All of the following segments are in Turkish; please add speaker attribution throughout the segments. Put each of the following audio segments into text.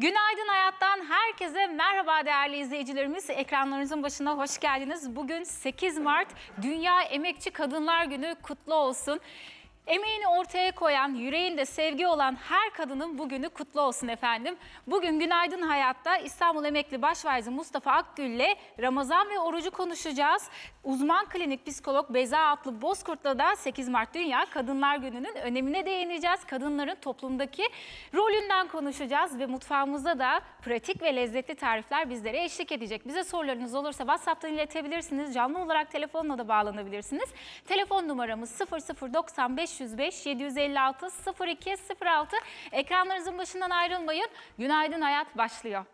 Speaker 1: Günaydın Hayat'tan herkese merhaba değerli izleyicilerimiz. Ekranlarınızın başına hoş geldiniz. Bugün 8 Mart Dünya Emekçi Kadınlar Günü kutlu olsun. Emeğini ortaya koyan, yüreğinde sevgi olan her kadının bugünü kutlu olsun efendim. Bugün Günaydın Hayat'ta İstanbul Emekli Başvaizi Mustafa ile Ramazan ve orucu konuşacağız. Uzman klinik psikolog Beza Atlı Bozkurt'la da 8 Mart Dünya Kadınlar Günü'nün önemine değineceğiz. Kadınların toplumdaki rolünden konuşacağız ve mutfağımızda da pratik ve lezzetli tarifler bizlere eşlik edecek. Bize sorularınız olursa WhatsApp'tan iletebilirsiniz. Canlı olarak telefonla da bağlanabilirsiniz. Telefon numaramız 0095 0505 756 0206 ekranlarınızın başından ayrılmayın. Günaydın Hayat başlıyor.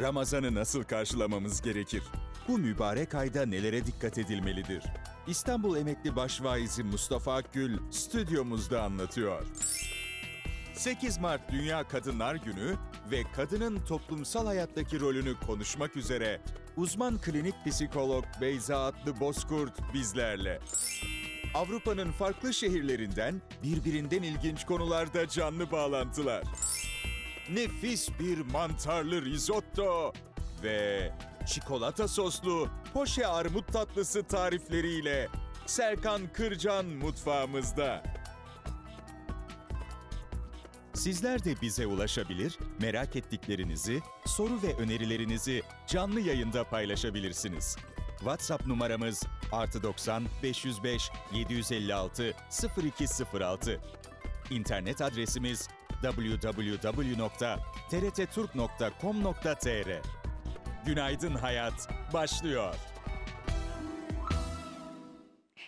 Speaker 2: Ramazan'ı nasıl karşılamamız gerekir? Bu mübarek ayda nelere dikkat edilmelidir? İstanbul emekli başvaizi Mustafa Gül stüdyomuzda anlatıyor. 8 Mart Dünya Kadınlar Günü ve kadının toplumsal hayattaki rolünü konuşmak üzere uzman klinik psikolog Beyza Atlı Bozkurt bizlerle. Avrupa'nın farklı şehirlerinden birbirinden ilginç konularda canlı bağlantılar. Nefis bir mantarlı risotto ve çikolata soslu poşe armut tatlısı tarifleriyle Serkan Kırcan mutfağımızda. Sizler de bize ulaşabilir, merak ettiklerinizi, soru ve önerilerinizi canlı yayında paylaşabilirsiniz. WhatsApp numaramız artı 90 505 756 0206. İnternet adresimiz www.trtturk.com.tr Günaydın Hayat başlıyor.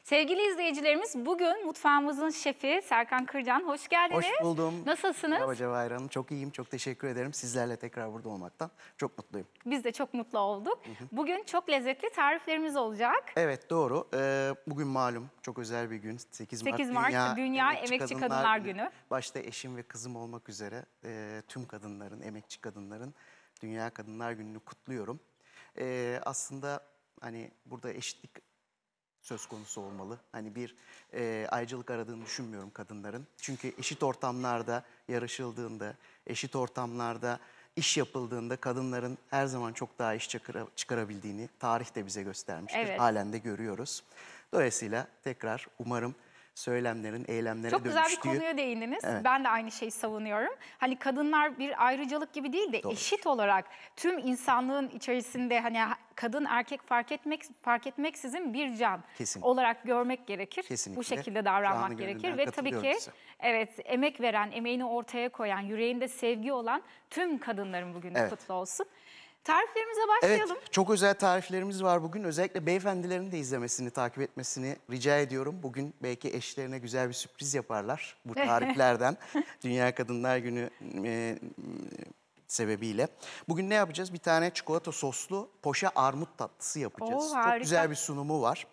Speaker 1: Sevgili izleyicilerimiz bugün mutfağımızın şefi Serkan Kırcan. Hoş geldiniz. Hoş buldum. Nasılsınız? Merhaba
Speaker 2: Cevahir
Speaker 3: Hanım. Çok iyiyim. Çok teşekkür ederim. Sizlerle tekrar burada olmaktan çok mutluyum.
Speaker 1: Biz de çok mutlu olduk. Hı hı. Bugün çok lezzetli tariflerimiz olacak.
Speaker 3: Evet doğru. Ee, bugün malum çok özel bir gün. 8, 8 Mart, Mart Dünya, Dünya Emekçi, Emekçi Kadınlar, Kadınlar günü. günü. Başta eşim ve kızım olmak üzere e, tüm kadınların, emekçi kadınların Dünya Kadınlar Günü'nü kutluyorum. E, aslında hani burada eşitlik söz konusu olmalı. Hani bir e, ayrıcalık aradığını düşünmüyorum kadınların. Çünkü eşit ortamlarda yarışıldığında, eşit ortamlarda iş yapıldığında kadınların her zaman çok daha iş çıkara, çıkarabildiğini tarih de bize göstermiştir. Evet. Halen de görüyoruz. Dolayısıyla tekrar umarım söylemlerin, eylemlere dönüştüğü... Çok güzel bir konuya
Speaker 1: değindiniz. Evet. Ben de aynı şeyi savunuyorum. Hani kadınlar bir ayrıcalık gibi değil de Doğru. eşit olarak tüm insanlığın içerisinde hani kadın erkek fark etmek fark etmek sizin bir can Kesinlikle. olarak görmek gerekir. Kesinlikle. Bu şekilde davranmak gerekir ve tabii ki size. evet emek veren, emeğini ortaya koyan, yüreğinde sevgi olan tüm kadınların bugün evet. kutlu olsun. Tariflerimize başlayalım. Evet,
Speaker 3: çok özel tariflerimiz var bugün. Özellikle beyefendilerin de izlemesini, takip etmesini rica ediyorum. Bugün belki eşlerine güzel bir sürpriz yaparlar bu tariflerden. Dünya Kadınlar Günü e, sebebiyle. Bugün ne yapacağız? Bir tane çikolata soslu poşa armut tatlısı yapacağız. Oo, Çok güzel bir sunumu var.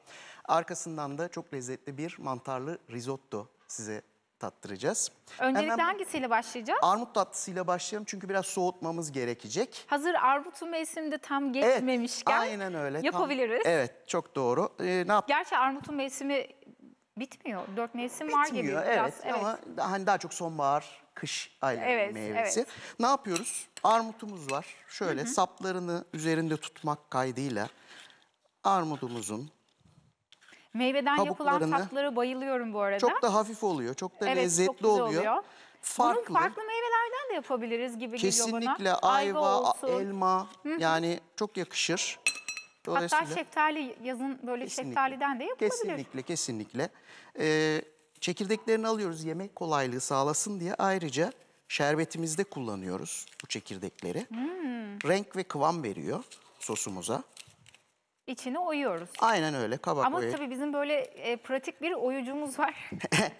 Speaker 3: Arkasından da çok lezzetli bir mantarlı risotto size tattıracağız. Öncelikle Hemen
Speaker 1: hangisiyle başlayacağız? Armut
Speaker 3: tatlısıyla başlayalım çünkü biraz soğutmamız gerekecek.
Speaker 1: Hazır armutun mevsiminde tam geçmemişken evet,
Speaker 3: aynen öyle. yapabiliriz. Tam, evet çok doğru. Ee, ne yap
Speaker 1: Gerçi armutun mevsimi bitmiyor. Dört mevsim bitmiyor, var gibi. Bitmiyor evet, evet ama
Speaker 3: hani daha çok sonbahar kış aylarının Evet, meyvesi. evet. Ne yapıyoruz? Armutumuz var. Şöyle saplarını üzerinde tutmak kaydıyla armudumuzun
Speaker 1: Meyveden yapılan tatları bayılıyorum bu arada. çok da
Speaker 3: hafif oluyor, çok da evet, lezzetli çok oluyor. oluyor. Farklı. Bunu farklı
Speaker 1: meyvelerden de yapabiliriz gibi geliyor bana. Kesinlikle ayva, a- olsun. elma
Speaker 3: yani çok yakışır. Hatta Dolayısıyla
Speaker 1: şeftali yazın böyle Kesinlikle. şeftaliden de yapılabilir. kesinlikle
Speaker 3: kesinlikle. Ee, Çekirdeklerini alıyoruz yemek kolaylığı sağlasın diye. Ayrıca şerbetimizde kullanıyoruz bu çekirdekleri. Hmm. Renk ve kıvam veriyor sosumuza.
Speaker 1: İçine oyuyoruz.
Speaker 3: Aynen öyle kabak Ama oyu. tabii
Speaker 1: bizim böyle e, pratik bir
Speaker 3: oyucumuz var.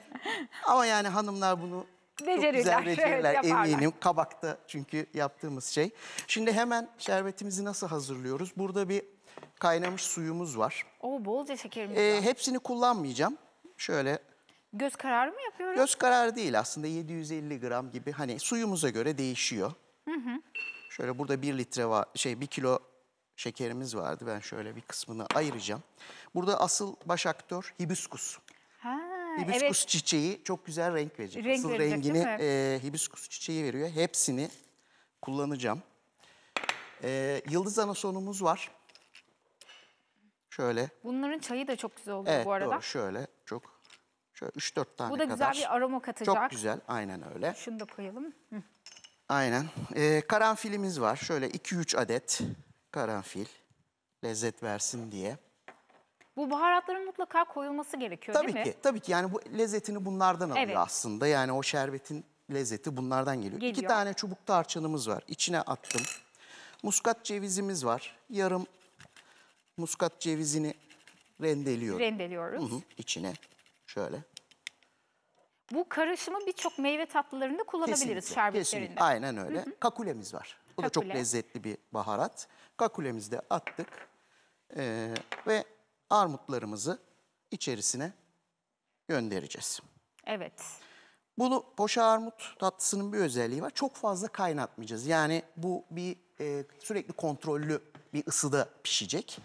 Speaker 3: Ama yani hanımlar bunu
Speaker 1: becerirler. Çok güzel becerirler evet,
Speaker 3: eminim. Kabakta çünkü yaptığımız şey. Şimdi hemen şerbetimizi nasıl hazırlıyoruz? Burada bir kaynamış suyumuz var.
Speaker 1: Oo bolca şekerimiz ee, var. Hepsini
Speaker 3: kullanmayacağım. Şöyle Göz kararı mı yapıyoruz? Göz kararı değil aslında 750 gram gibi hani suyumuza göre değişiyor. Hı hı. Şöyle burada bir litre var, şey bir kilo şekerimiz vardı. Ben şöyle bir kısmını ayıracağım. Burada asıl baş aktör hibiskus.
Speaker 1: Ha, hibiskus
Speaker 3: evet. çiçeği çok güzel renk verecek. Renk asıl verecek, rengini e, hibiskus çiçeği veriyor. Hepsini kullanacağım. E, yıldız anasonumuz var. Şöyle.
Speaker 1: Bunların çayı da çok güzel oluyor evet, bu arada. Evet doğru
Speaker 3: şöyle Şöyle 3-4 tane kadar. Bu da güzel kadar. bir aroma katacak. Çok güzel aynen öyle. Şunu da koyalım. Hı. Aynen. Ee, karanfilimiz var. Şöyle 2-3 adet karanfil lezzet versin diye.
Speaker 1: Bu baharatların mutlaka koyulması gerekiyor tabii değil ki, mi?
Speaker 3: Tabii ki. ki. Yani bu lezzetini bunlardan alıyor evet. aslında. Yani o şerbetin lezzeti bunlardan geliyor. geliyor. İki tane çubuk tarçınımız var. İçine attım. Muskat cevizimiz var. Yarım muskat cevizini rendeliyorum. Rendeliyoruz. Hı hı, içine şöyle.
Speaker 1: Bu karışımı birçok meyve tatlılarında kullanabiliriz şerbetlerinde. Kesinlikle. Aynen
Speaker 3: öyle. Hı hı. Kakulemiz var. O Kakule. da çok lezzetli bir baharat. Kakulemizi de attık. Ee, ve armutlarımızı içerisine göndereceğiz. Evet. Bunu poşa armut tatlısının bir özelliği var. Çok fazla kaynatmayacağız. Yani bu bir e, sürekli kontrollü bir ısıda pişecek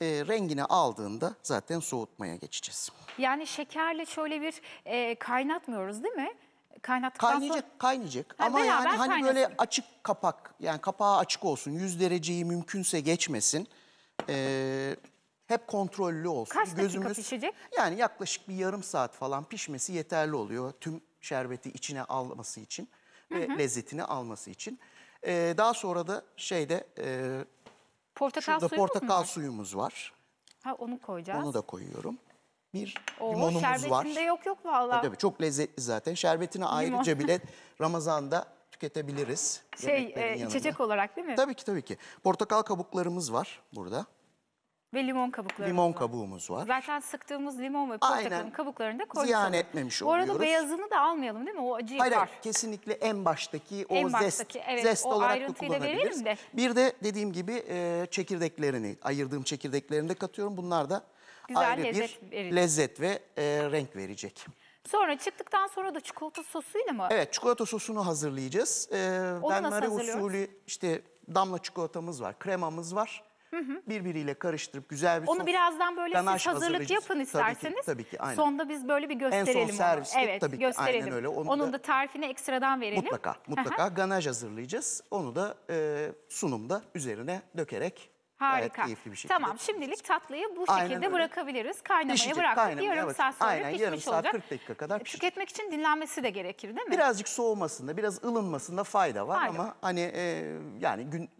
Speaker 3: e, rengini aldığında zaten soğutmaya geçeceğiz.
Speaker 1: Yani şekerle şöyle bir e, kaynatmıyoruz değil mi? Kaynayacak, sonra...
Speaker 3: kaynayacak. Ha, Ama yani hani kaynasın. böyle açık kapak, yani kapağı açık olsun. 100 dereceyi mümkünse geçmesin. Ee, hep kontrollü olsun. Kaç dakika Gözümüz, pişecek? Yani yaklaşık bir yarım saat falan pişmesi yeterli oluyor. Tüm şerbeti içine alması için ve lezzetini alması için. Ee, daha sonra da şeyde e, Portakal Şurada suyu portakal mu? suyumuz var.
Speaker 1: Ha onu koyacağız. Onu da
Speaker 3: koyuyorum. Bir
Speaker 1: Oo, limonumuz şerbetinde var. Şerbetinde yok yok vallahi. Tabii
Speaker 3: çok lezzetli zaten. Şerbetini Limon. ayrıca bile Ramazan'da tüketebiliriz. Şey e, içecek
Speaker 1: olarak değil mi? Tabii
Speaker 3: ki tabii ki. Portakal kabuklarımız var burada.
Speaker 1: Ve limon kabukları. Limon
Speaker 3: kabuğumuz var.
Speaker 1: Zaten sıktığımız limon ve portakalın kabuklarını da koyuyoruz. Ziyan etmemiş Bu oluyoruz. arada beyazını da almayalım değil mi? O acıyı Hayır, var.
Speaker 3: kesinlikle en baştaki o En zest, baştaki, evet, zest o olarak da kullanabiliriz. de. Bir de dediğim gibi e, çekirdeklerini, ayırdığım çekirdeklerini de katıyorum. Bunlar da Güzel ayrı lezzet bir verecek. lezzet ve e, renk verecek.
Speaker 1: Sonra çıktıktan sonra da çikolata sosuyla mı? Evet,
Speaker 3: çikolata sosunu hazırlayacağız. Ee, Onu ben nasıl Mare hazırlıyoruz? usulü işte damla çikolatamız var, kremamız var. Hı hı. Birbiriyle karıştırıp güzel bir Onu sos, birazdan böyle siz hazırlık yapın isterseniz. Tabii ki, tabii ki aynen. Sonda
Speaker 1: biz böyle bir gösterelim En son servis evet, tabii gösterelim. ki aynen öyle. Onu Onun da, da tarifini ekstradan verelim. Mutlaka
Speaker 3: mutlaka ganaj hazırlayacağız. Onu da e, sunumda üzerine dökerek Harika. Gayet keyifli bir şekilde. Tamam
Speaker 1: şimdilik tatlıyı bu şekilde bırakabiliriz. Kaynamaya Pişecek, bıraktık. Kaynamaya yarım bıraktık. saat sonra Aynen, pişmiş yarım saat, olacak. 40
Speaker 3: dakika kadar pişecek.
Speaker 1: Tüketmek için dinlenmesi de gerekir değil mi? Birazcık
Speaker 3: soğumasında, biraz ılınmasında fayda var Fayda. ama hani e, yani gün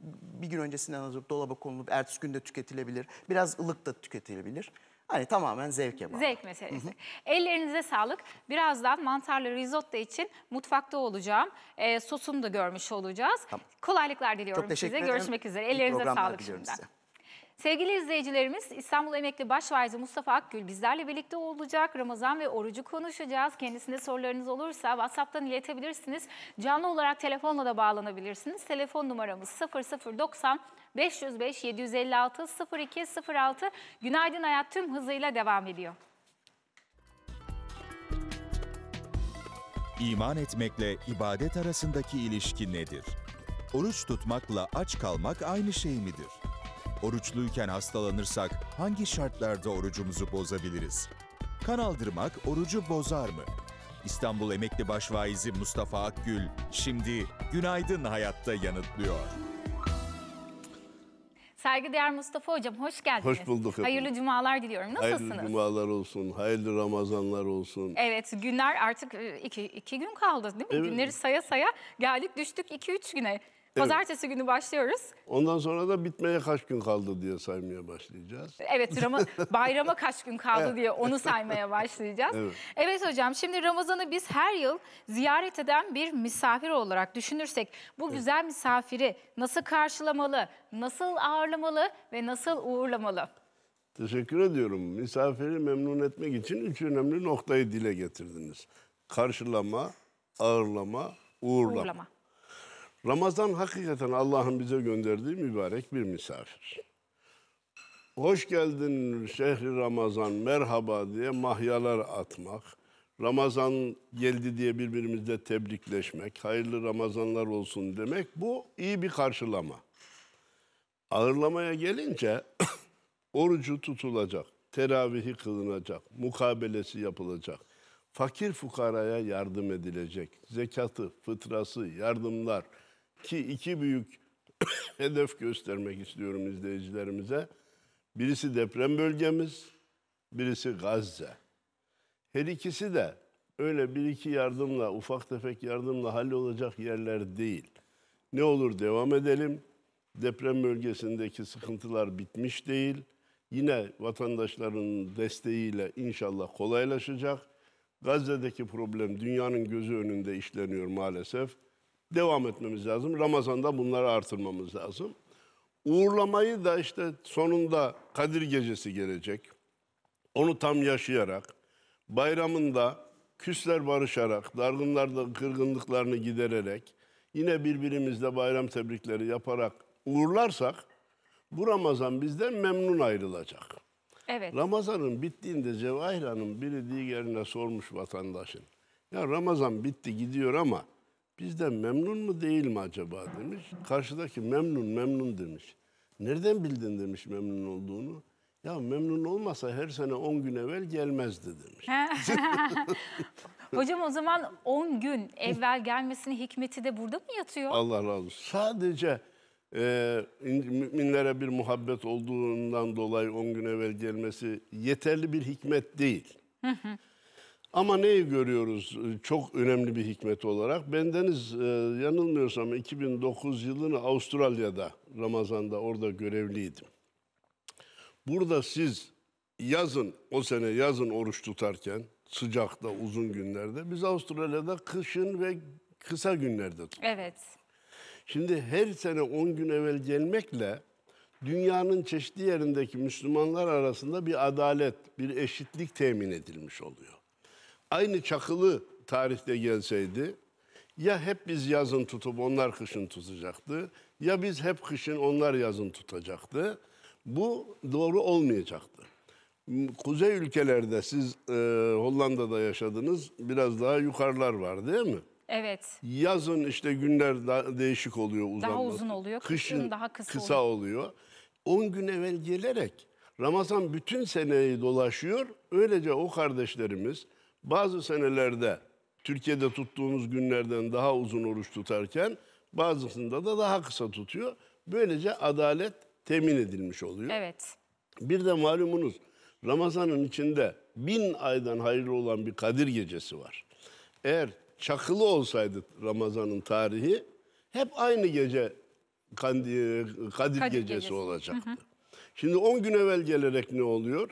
Speaker 3: bir gün öncesinden hazırlık dolaba konulup ertesi günde tüketilebilir. Biraz ılık da tüketilebilir. Hani tamamen zevke bağlı.
Speaker 1: Zevk meselesi. Hı hı. Ellerinize sağlık. Birazdan mantarlı risotto için mutfakta olacağım. E, sosunu da görmüş olacağız. Tamam. Kolaylıklar diliyorum Çok teşekkür size. Ederim. Görüşmek üzere. Ellerinize sağlık şimdiden. Size. Sevgili izleyicilerimiz İstanbul Emekli Başvaizi Mustafa Akgül bizlerle birlikte olacak. Ramazan ve orucu konuşacağız. Kendisine sorularınız olursa WhatsApp'tan iletebilirsiniz. Canlı olarak telefonla da bağlanabilirsiniz. Telefon numaramız 0090 505 756 0206. Günaydın Hayat tüm hızıyla devam ediyor.
Speaker 2: İman etmekle ibadet arasındaki ilişki nedir? Oruç tutmakla aç kalmak aynı şey midir? Oruçluyken hastalanırsak hangi şartlarda orucumuzu bozabiliriz? Kan aldırmak orucu bozar mı? İstanbul Emekli Başvaizi Mustafa Akgül şimdi
Speaker 4: Günaydın Hayat'ta yanıtlıyor.
Speaker 1: Saygıdeğer Mustafa Hocam hoş geldiniz. Hoş bulduk. Efendim. Hayırlı cumalar diliyorum. Nasılsınız? Hayırlı
Speaker 4: cumalar olsun, hayırlı Ramazanlar olsun.
Speaker 1: Evet günler artık e, iki, iki gün kaldı değil mi? Evet. Günleri saya saya geldik düştük iki üç güne. Pazartesi günü başlıyoruz.
Speaker 4: Ondan sonra da bitmeye kaç gün kaldı diye saymaya başlayacağız. Evet Ramazan
Speaker 1: bayrama kaç gün kaldı diye onu saymaya başlayacağız. Evet. evet hocam şimdi Ramazan'ı biz her yıl ziyaret eden bir misafir olarak düşünürsek bu güzel misafiri nasıl karşılamalı, nasıl ağırlamalı ve nasıl uğurlamalı?
Speaker 4: Teşekkür ediyorum. Misafiri memnun etmek için üç önemli noktayı dile getirdiniz. Karşılama, ağırlama, uğurlama. Uğurlama. Ramazan hakikaten Allah'ın bize gönderdiği mübarek bir misafir. Hoş geldin şehri Ramazan, merhaba diye mahyalar atmak, Ramazan geldi diye birbirimizle tebrikleşmek, hayırlı Ramazanlar olsun demek bu iyi bir karşılama. Ağırlamaya gelince orucu tutulacak, teravihi kılınacak, mukabelesi yapılacak. Fakir fukaraya yardım edilecek. Zekatı, fıtrası, yardımlar, iki, iki büyük hedef göstermek istiyorum izleyicilerimize. Birisi deprem bölgemiz, birisi Gazze. Her ikisi de öyle bir iki yardımla, ufak tefek yardımla hallolacak yerler değil. Ne olur devam edelim. Deprem bölgesindeki sıkıntılar bitmiş değil. Yine vatandaşların desteğiyle inşallah kolaylaşacak. Gazze'deki problem dünyanın gözü önünde işleniyor maalesef devam etmemiz lazım. Ramazan'da bunları artırmamız lazım. Uğurlamayı da işte sonunda Kadir Gecesi gelecek. Onu tam yaşayarak, bayramında küsler barışarak, dargınlarda kırgınlıklarını gidererek, yine birbirimizle bayram tebrikleri yaparak uğurlarsak, bu Ramazan bizden memnun ayrılacak. Evet. Ramazan'ın bittiğinde Cevahir Hanım biri diğerine sormuş vatandaşın. Ya Ramazan bitti gidiyor ama Bizden memnun mu değil mi acaba demiş. Karşıdaki memnun memnun demiş. Nereden bildin demiş memnun olduğunu. Ya memnun olmasa her sene 10 gün evvel gelmezdi demiş.
Speaker 1: Hocam o zaman 10 gün evvel gelmesinin hikmeti de burada mı yatıyor? Allah
Speaker 4: razı olsun. Sadece e, müminlere bir muhabbet olduğundan dolayı 10 gün evvel gelmesi yeterli bir hikmet değil. Hı hı. Ama neyi görüyoruz ee, çok önemli bir hikmet olarak? Bendeniz e, yanılmıyorsam 2009 yılını Avustralya'da, Ramazan'da orada görevliydim. Burada siz yazın, o sene yazın oruç tutarken, sıcakta, uzun günlerde, biz Avustralya'da kışın ve kısa günlerde tuttuk. Evet. Şimdi her sene 10 gün evvel gelmekle dünyanın çeşitli yerindeki Müslümanlar arasında bir adalet, bir eşitlik temin edilmiş oluyor aynı çakılı tarihte gelseydi ya hep biz yazın tutup onlar kışın tutacaktı ya biz hep kışın onlar yazın tutacaktı. Bu doğru olmayacaktı. Kuzey ülkelerde siz e, Hollanda'da yaşadınız biraz daha yukarılar var değil mi? Evet. Yazın işte günler daha değişik oluyor uzun. Daha uzun oluyor. Kışın, daha kısa, kısa oluyor. oluyor. 10 gün evvel gelerek Ramazan bütün seneyi dolaşıyor. Öylece o kardeşlerimiz bazı senelerde Türkiye'de tuttuğumuz günlerden daha uzun oruç tutarken bazısında da daha kısa tutuyor. Böylece adalet temin edilmiş oluyor. Evet. Bir de malumunuz Ramazan'ın içinde bin aydan hayırlı olan bir Kadir gecesi var. Eğer çakılı olsaydı Ramazan'ın tarihi hep aynı gece e, Kadir, Kadir gecesi, gecesi olacaktı. Hı hı. Şimdi 10 gün evvel gelerek ne oluyor?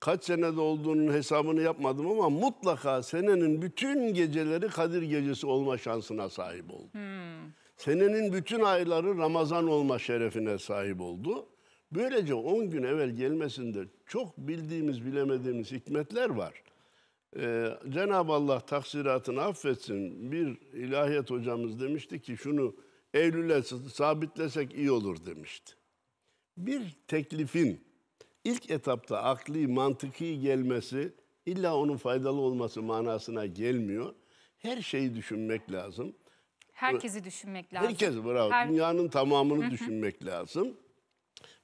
Speaker 4: kaç senede olduğunun hesabını yapmadım ama mutlaka senenin bütün geceleri Kadir Gecesi olma şansına sahip oldu. Hmm. Senenin bütün ayları Ramazan olma şerefine sahip oldu. Böylece 10 gün evvel gelmesinde çok bildiğimiz bilemediğimiz hikmetler var. Ee, Cenab-ı Allah taksiratını affetsin. Bir ilahiyat hocamız demişti ki şunu Eylül'e sabitlesek iyi olur demişti. Bir teklifin ilk etapta akli, mantıki gelmesi illa onun faydalı olması manasına gelmiyor. Her şeyi düşünmek lazım.
Speaker 1: Herkesi düşünmek lazım. Herkes
Speaker 4: bravo. Her... Dünyanın tamamını düşünmek lazım.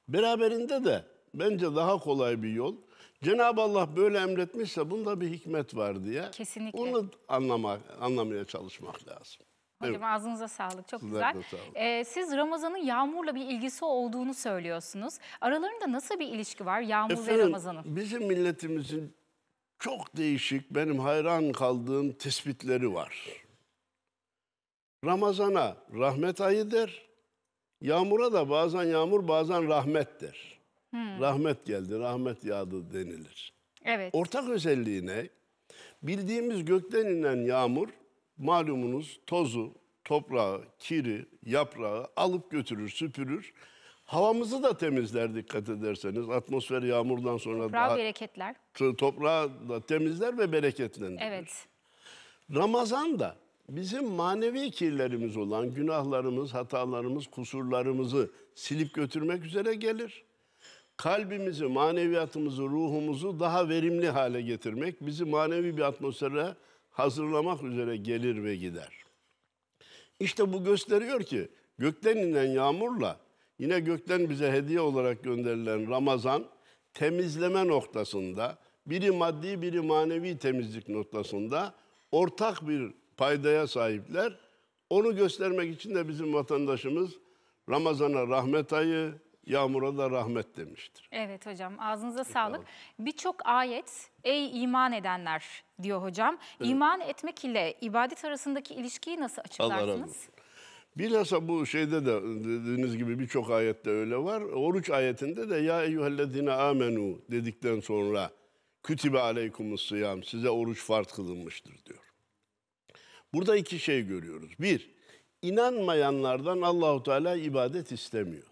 Speaker 4: Beraberinde de bence daha kolay bir yol. Cenab-ı Allah böyle emretmişse bunda bir hikmet var diye. Kesinlikle. Onu anlamak, anlamaya çalışmak lazım. Hocam
Speaker 1: evet. ağzınıza sağlık. Çok Sizler güzel. Ee, siz Ramazan'ın yağmurla bir ilgisi olduğunu söylüyorsunuz. Aralarında nasıl bir ilişki var yağmur Efendim, ve Ramazan'ın?
Speaker 4: Bizim milletimizin çok değişik benim hayran kaldığım tespitleri var. Ramazan'a rahmet ayı der. Yağmura da bazen yağmur bazen rahmet der. Hmm. Rahmet geldi, rahmet yağdı denilir. Evet. Ortak özelliği ne? Bildiğimiz gökten inen yağmur malumunuz tozu, toprağı, kiri, yaprağı alıp götürür, süpürür. Havamızı da temizler dikkat ederseniz. Atmosfer yağmurdan sonra Toprağı daha... bereketler. Toprağı da temizler ve bereketlendirir. Evet. Ramazan da bizim manevi kirlerimiz olan günahlarımız, hatalarımız, kusurlarımızı silip götürmek üzere gelir. Kalbimizi, maneviyatımızı, ruhumuzu daha verimli hale getirmek, bizi manevi bir atmosfere hazırlamak üzere gelir ve gider. İşte bu gösteriyor ki gökten inen yağmurla yine gökten bize hediye olarak gönderilen Ramazan temizleme noktasında biri maddi biri manevi temizlik noktasında ortak bir paydaya sahipler. Onu göstermek için de bizim vatandaşımız Ramazan'a rahmet ayı, Yağmura da rahmet demiştir.
Speaker 1: Evet hocam ağzınıza sağlık. Birçok ayet ey iman edenler diyor hocam. Evet. İman etmek ile ibadet arasındaki ilişkiyi nasıl açıklarsınız?
Speaker 4: Bilhassa bu şeyde de dediğiniz gibi birçok ayette öyle var. Oruç ayetinde de ya eyyühellezine amenu dedikten sonra kütübe aleykumus sıyam size oruç farz kılınmıştır diyor. Burada iki şey görüyoruz. Bir, inanmayanlardan Allahu Teala ibadet istemiyor.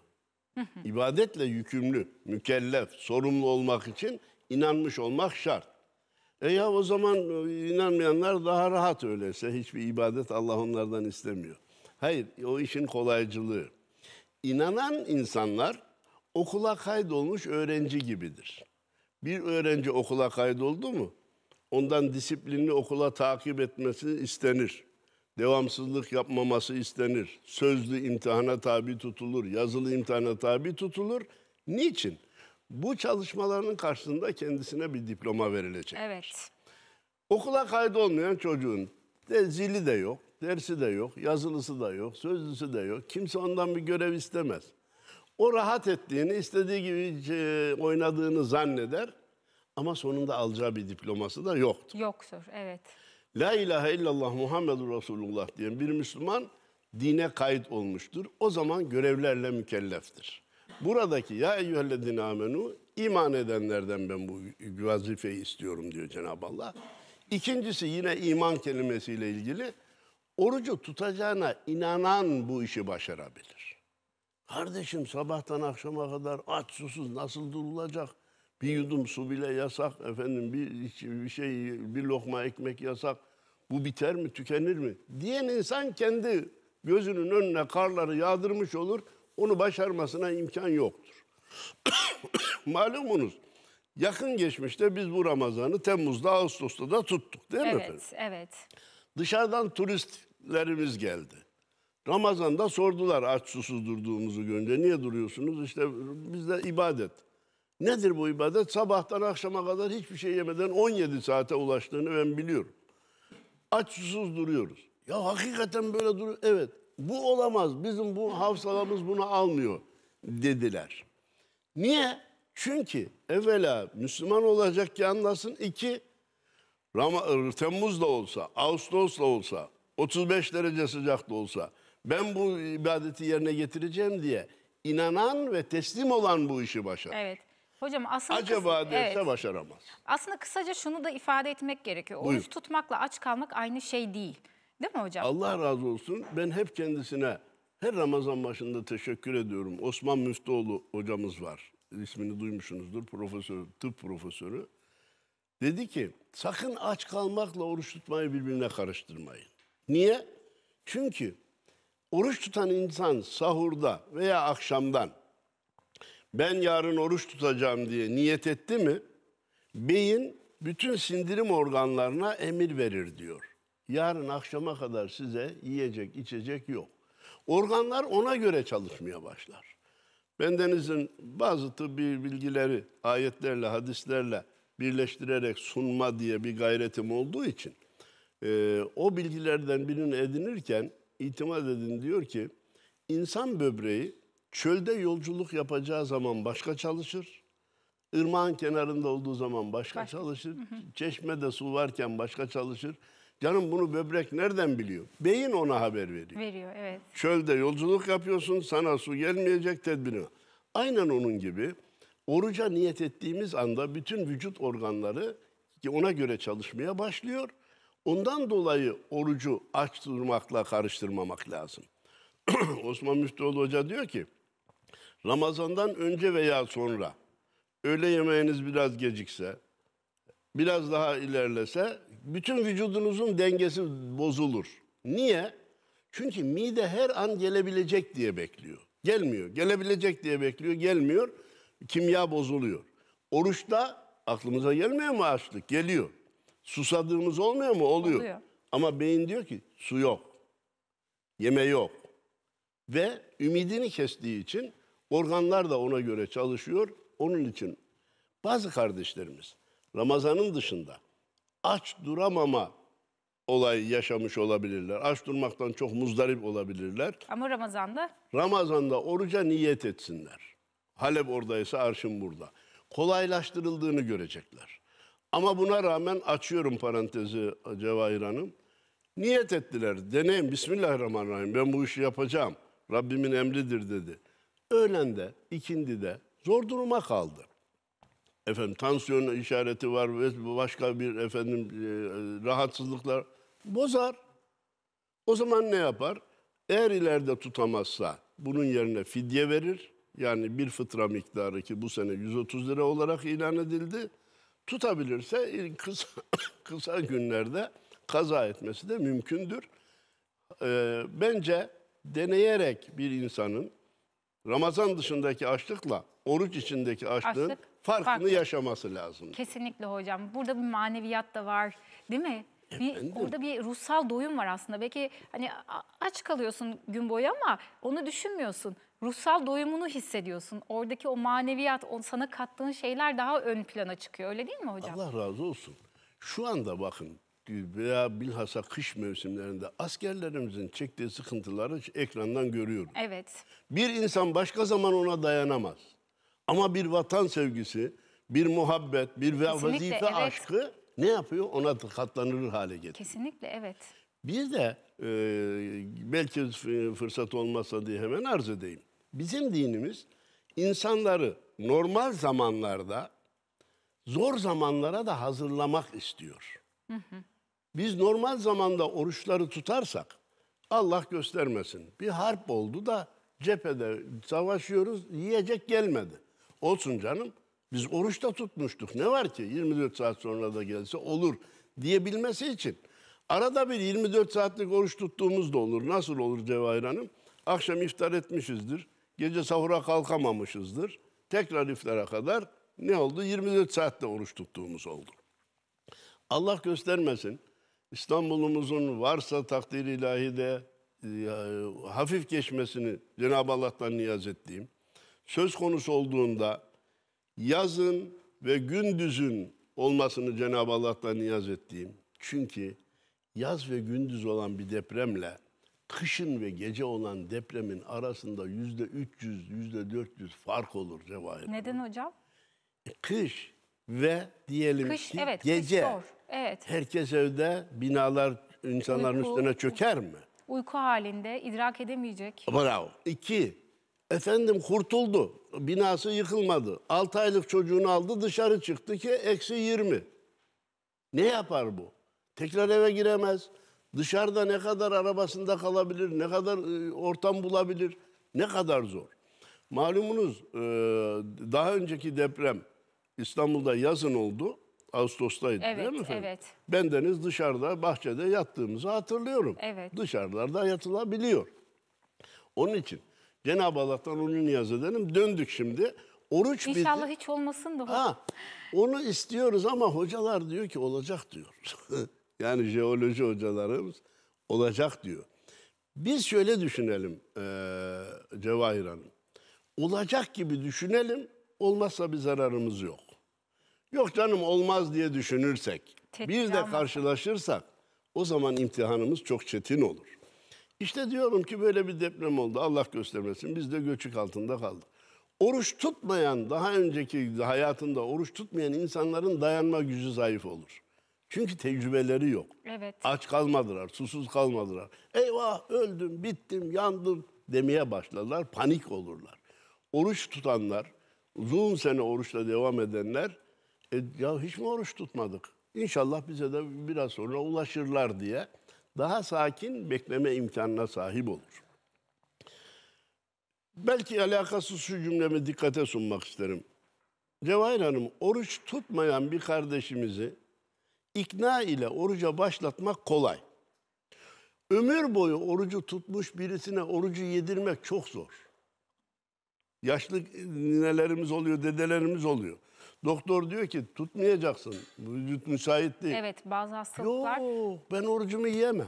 Speaker 4: İbadetle yükümlü, mükellef, sorumlu olmak için inanmış olmak şart. E ya o zaman e, inanmayanlar daha rahat öyleyse. Hiçbir ibadet Allah onlardan istemiyor. Hayır, o işin kolaycılığı. İnanan insanlar okula kaydolmuş öğrenci gibidir. Bir öğrenci okula kaydoldu mu, ondan disiplinli okula takip etmesi istenir devamsızlık yapmaması istenir. Sözlü imtihana tabi tutulur, yazılı imtihana tabi tutulur. Niçin? Bu çalışmaların karşısında kendisine bir diploma verilecek. Evet. Okula kaydolmayan çocuğun de zili de yok, dersi de yok, yazılısı da yok, sözlüsü de yok. Kimse ondan bir görev istemez. O rahat ettiğini, istediği gibi e, oynadığını zanneder ama sonunda alacağı bir diploması da yoktur.
Speaker 1: Yoktur, evet.
Speaker 4: La ilahe illallah Muhammedur Resulullah diyen bir Müslüman dine kayıt olmuştur. O zaman görevlerle mükelleftir. Buradaki ya eyyühellezine amenu iman edenlerden ben bu vazifeyi istiyorum diyor Cenab-ı Allah. İkincisi yine iman kelimesiyle ilgili orucu tutacağına inanan bu işi başarabilir. Kardeşim sabahtan akşama kadar aç susuz nasıl durulacak? Bir yudum su bile yasak efendim bir, bir şey bir lokma ekmek yasak. Bu biter mi tükenir mi? Diyen insan kendi gözünün önüne karları yağdırmış olur. Onu başarmasına imkan yoktur. Malumunuz yakın geçmişte biz bu Ramazan'ı Temmuz'da Ağustos'ta da tuttuk değil mi evet, efendim? Evet, evet. Dışarıdan turistlerimiz geldi. Ramazan'da sordular aç susuz durduğumuzu görünce. Niye duruyorsunuz? İşte bizde ibadet. Nedir bu ibadet? Sabahtan akşama kadar hiçbir şey yemeden 17 saate ulaştığını ben biliyorum. Aç susuz duruyoruz. Ya hakikaten böyle duruyor. Evet bu olamaz. Bizim bu hafızalarımız bunu almıyor dediler. Niye? Çünkü evvela Müslüman olacak ki anlasın. iki Ram e, Temmuz da olsa, Ağustos da olsa, 35 derece sıcak da olsa ben bu ibadeti yerine getireceğim diye inanan ve teslim olan bu işi başar.
Speaker 1: Evet. Hocam aslında Acaba derse evet. başaramaz. Aslında kısaca şunu da ifade etmek gerekiyor. Buyur. Oruç tutmakla aç kalmak aynı şey değil. Değil mi hocam? Allah
Speaker 4: razı olsun. Ben hep kendisine her Ramazan başında teşekkür ediyorum. Osman Müftüoğlu hocamız var. İsmini duymuşsunuzdur. Profesör, tıp profesörü. Dedi ki sakın aç kalmakla oruç tutmayı birbirine karıştırmayın. Niye? Çünkü oruç tutan insan sahurda veya akşamdan ben yarın oruç tutacağım diye niyet etti mi beyin bütün sindirim organlarına emir verir diyor. Yarın akşama kadar size yiyecek içecek yok. Organlar ona göre çalışmaya başlar. Bendenizin bazı tıbbi bilgileri ayetlerle, hadislerle birleştirerek sunma diye bir gayretim olduğu için e, o bilgilerden birini edinirken itimat edin diyor ki insan böbreği Çölde yolculuk yapacağı zaman başka çalışır. Irmağın kenarında olduğu zaman başka, başka. çalışır. Çeşmede su varken başka çalışır. Canım bunu böbrek nereden biliyor? Beyin ona haber veriyor. Veriyor evet. Çölde yolculuk yapıyorsun sana su gelmeyecek tedbiri. Aynen onun gibi oruca niyet ettiğimiz anda bütün vücut organları ki ona göre çalışmaya başlıyor. Ondan dolayı orucu aç durmakla karıştırmamak lazım. Osman Müftüoğlu Hoca diyor ki Ramazandan önce veya sonra öğle yemeğiniz biraz gecikse, biraz daha ilerlese bütün vücudunuzun dengesi bozulur. Niye? Çünkü mide her an gelebilecek diye bekliyor. Gelmiyor. Gelebilecek diye bekliyor. Gelmiyor. Kimya bozuluyor. Oruçta aklımıza gelmiyor mu açlık? Geliyor. Susadığımız olmuyor mu? Oluyor. oluyor. Ama beyin diyor ki su yok. Yeme yok. Ve ümidini kestiği için Organlar da ona göre çalışıyor. Onun için bazı kardeşlerimiz Ramazan'ın dışında aç duramama olay yaşamış olabilirler. Aç durmaktan çok muzdarip olabilirler.
Speaker 1: Ama Ramazan'da?
Speaker 4: Ramazan'da oruca niyet etsinler. Halep oradaysa arşın burada. Kolaylaştırıldığını görecekler. Ama buna rağmen açıyorum parantezi Cevahir Hanım. Niyet ettiler. Deneyin. Bismillahirrahmanirrahim. Ben bu işi yapacağım. Rabbimin emridir dedi öğlende, ikindide zor duruma kaldı. Efendim tansiyon işareti var ve başka bir efendim e, rahatsızlıklar bozar. O zaman ne yapar? Eğer ileride tutamazsa bunun yerine fidye verir. Yani bir fıtra miktarı ki bu sene 130 lira olarak ilan edildi. Tutabilirse kısa, kısa günlerde kaza etmesi de mümkündür. Ee, bence deneyerek bir insanın Ramazan dışındaki açlıkla oruç içindeki açlığın Açlık farkını farklı. yaşaması lazım.
Speaker 1: Kesinlikle hocam. Burada bir maneviyat da var değil mi? Bir, orada bir ruhsal doyum var aslında. Belki hani aç kalıyorsun gün boyu ama onu düşünmüyorsun. Ruhsal doyumunu hissediyorsun. Oradaki o maneviyat, o sana kattığın şeyler daha ön plana çıkıyor. Öyle değil mi hocam? Allah
Speaker 4: razı olsun. Şu anda bakın veya bilhassa kış mevsimlerinde askerlerimizin çektiği sıkıntıları ekrandan görüyorum. Evet. Bir insan başka zaman ona dayanamaz. Ama bir vatan sevgisi, bir muhabbet, bir Kesinlikle, vazife evet. aşkı ne yapıyor? Ona katlanır hale getiriyor. Kesinlikle evet. Biz de e, belki fırsat olmasa diye hemen arz edeyim. Bizim dinimiz insanları normal zamanlarda zor zamanlara da hazırlamak istiyor. Hı hı. Biz normal zamanda oruçları tutarsak Allah göstermesin. Bir harp oldu da cephede savaşıyoruz, yiyecek gelmedi. Olsun canım. Biz oruçta tutmuştuk. Ne var ki 24 saat sonra da gelse olur diyebilmesi için. Arada bir 24 saatlik oruç tuttuğumuz da olur. Nasıl olur Cevahir Hanım? Akşam iftar etmişizdir. Gece sahura kalkamamışızdır. Tekrar iftara kadar ne oldu? 24 saatte oruç tuttuğumuz oldu. Allah göstermesin. İstanbul'umuzun varsa takdir ilahi de e, ya, hafif geçmesini Cenab-ı Allah'tan niyaz ettiğim söz konusu olduğunda yazın ve gündüzün olmasını Cenab-ı Allah'tan niyaz ettiğim. Çünkü yaz ve gündüz olan bir depremle kışın ve gece olan depremin arasında yüzde 300, yüzde 400 fark olur rivayet.
Speaker 1: Neden hocam?
Speaker 4: E, kış ve diyelim kış, ki evet, gece. Kış zor.
Speaker 1: Evet. Herkes
Speaker 4: evde, binalar insanların Uyku- üstüne çöker mi?
Speaker 1: Uyku halinde idrak edemeyecek.
Speaker 4: Bravo. İki, efendim kurtuldu. Binası yıkılmadı. 6 aylık çocuğunu aldı dışarı çıktı ki eksi yirmi. Ne yapar bu? Tekrar eve giremez. Dışarıda ne kadar arabasında kalabilir, ne kadar e, ortam bulabilir, ne kadar zor. Malumunuz e, daha önceki deprem İstanbul'da yazın oldu. Ağustos'taydı evet, değil mi efendim? Evet. Bendeniz dışarıda bahçede yattığımızı hatırlıyorum. Evet. Dışarılarda yatılabiliyor. Onun için Cenab-ı Allah'tan onu niyaz edelim. Döndük şimdi. Oruç İnşallah
Speaker 1: bitti. hiç olmasın da. Ha,
Speaker 4: onu istiyoruz ama hocalar diyor ki olacak diyor. yani jeoloji hocalarımız olacak diyor. Biz şöyle düşünelim e, Cevahir Hanım. Olacak gibi düşünelim. Olmazsa bir zararımız yok. Yok canım olmaz diye düşünürsek, Tedbir bir de karşılaşırsak o zaman imtihanımız çok çetin olur. İşte diyorum ki böyle bir deprem oldu. Allah göstermesin. Biz de göçük altında kaldık. Oruç tutmayan, daha önceki hayatında oruç tutmayan insanların dayanma gücü zayıf olur. Çünkü tecrübeleri yok. Evet. Aç kalmadılar, susuz kalmadılar. Eyvah öldüm, bittim, yandım demeye başlarlar. Panik olurlar. Oruç tutanlar, uzun sene oruçla devam edenler e, ya hiç mi oruç tutmadık? İnşallah bize de biraz sonra ulaşırlar diye daha sakin bekleme imkanına sahip olur. Belki alakasız şu cümlemi dikkate sunmak isterim. Cevahir Hanım, oruç tutmayan bir kardeşimizi ikna ile oruca başlatmak kolay. Ömür boyu orucu tutmuş birisine orucu yedirmek çok zor. Yaşlı ninelerimiz oluyor, dedelerimiz oluyor. Doktor diyor ki tutmayacaksın. Vücut müsait değil.
Speaker 1: Evet bazı hastalıklar.
Speaker 4: Yok ben orucumu yiyemem.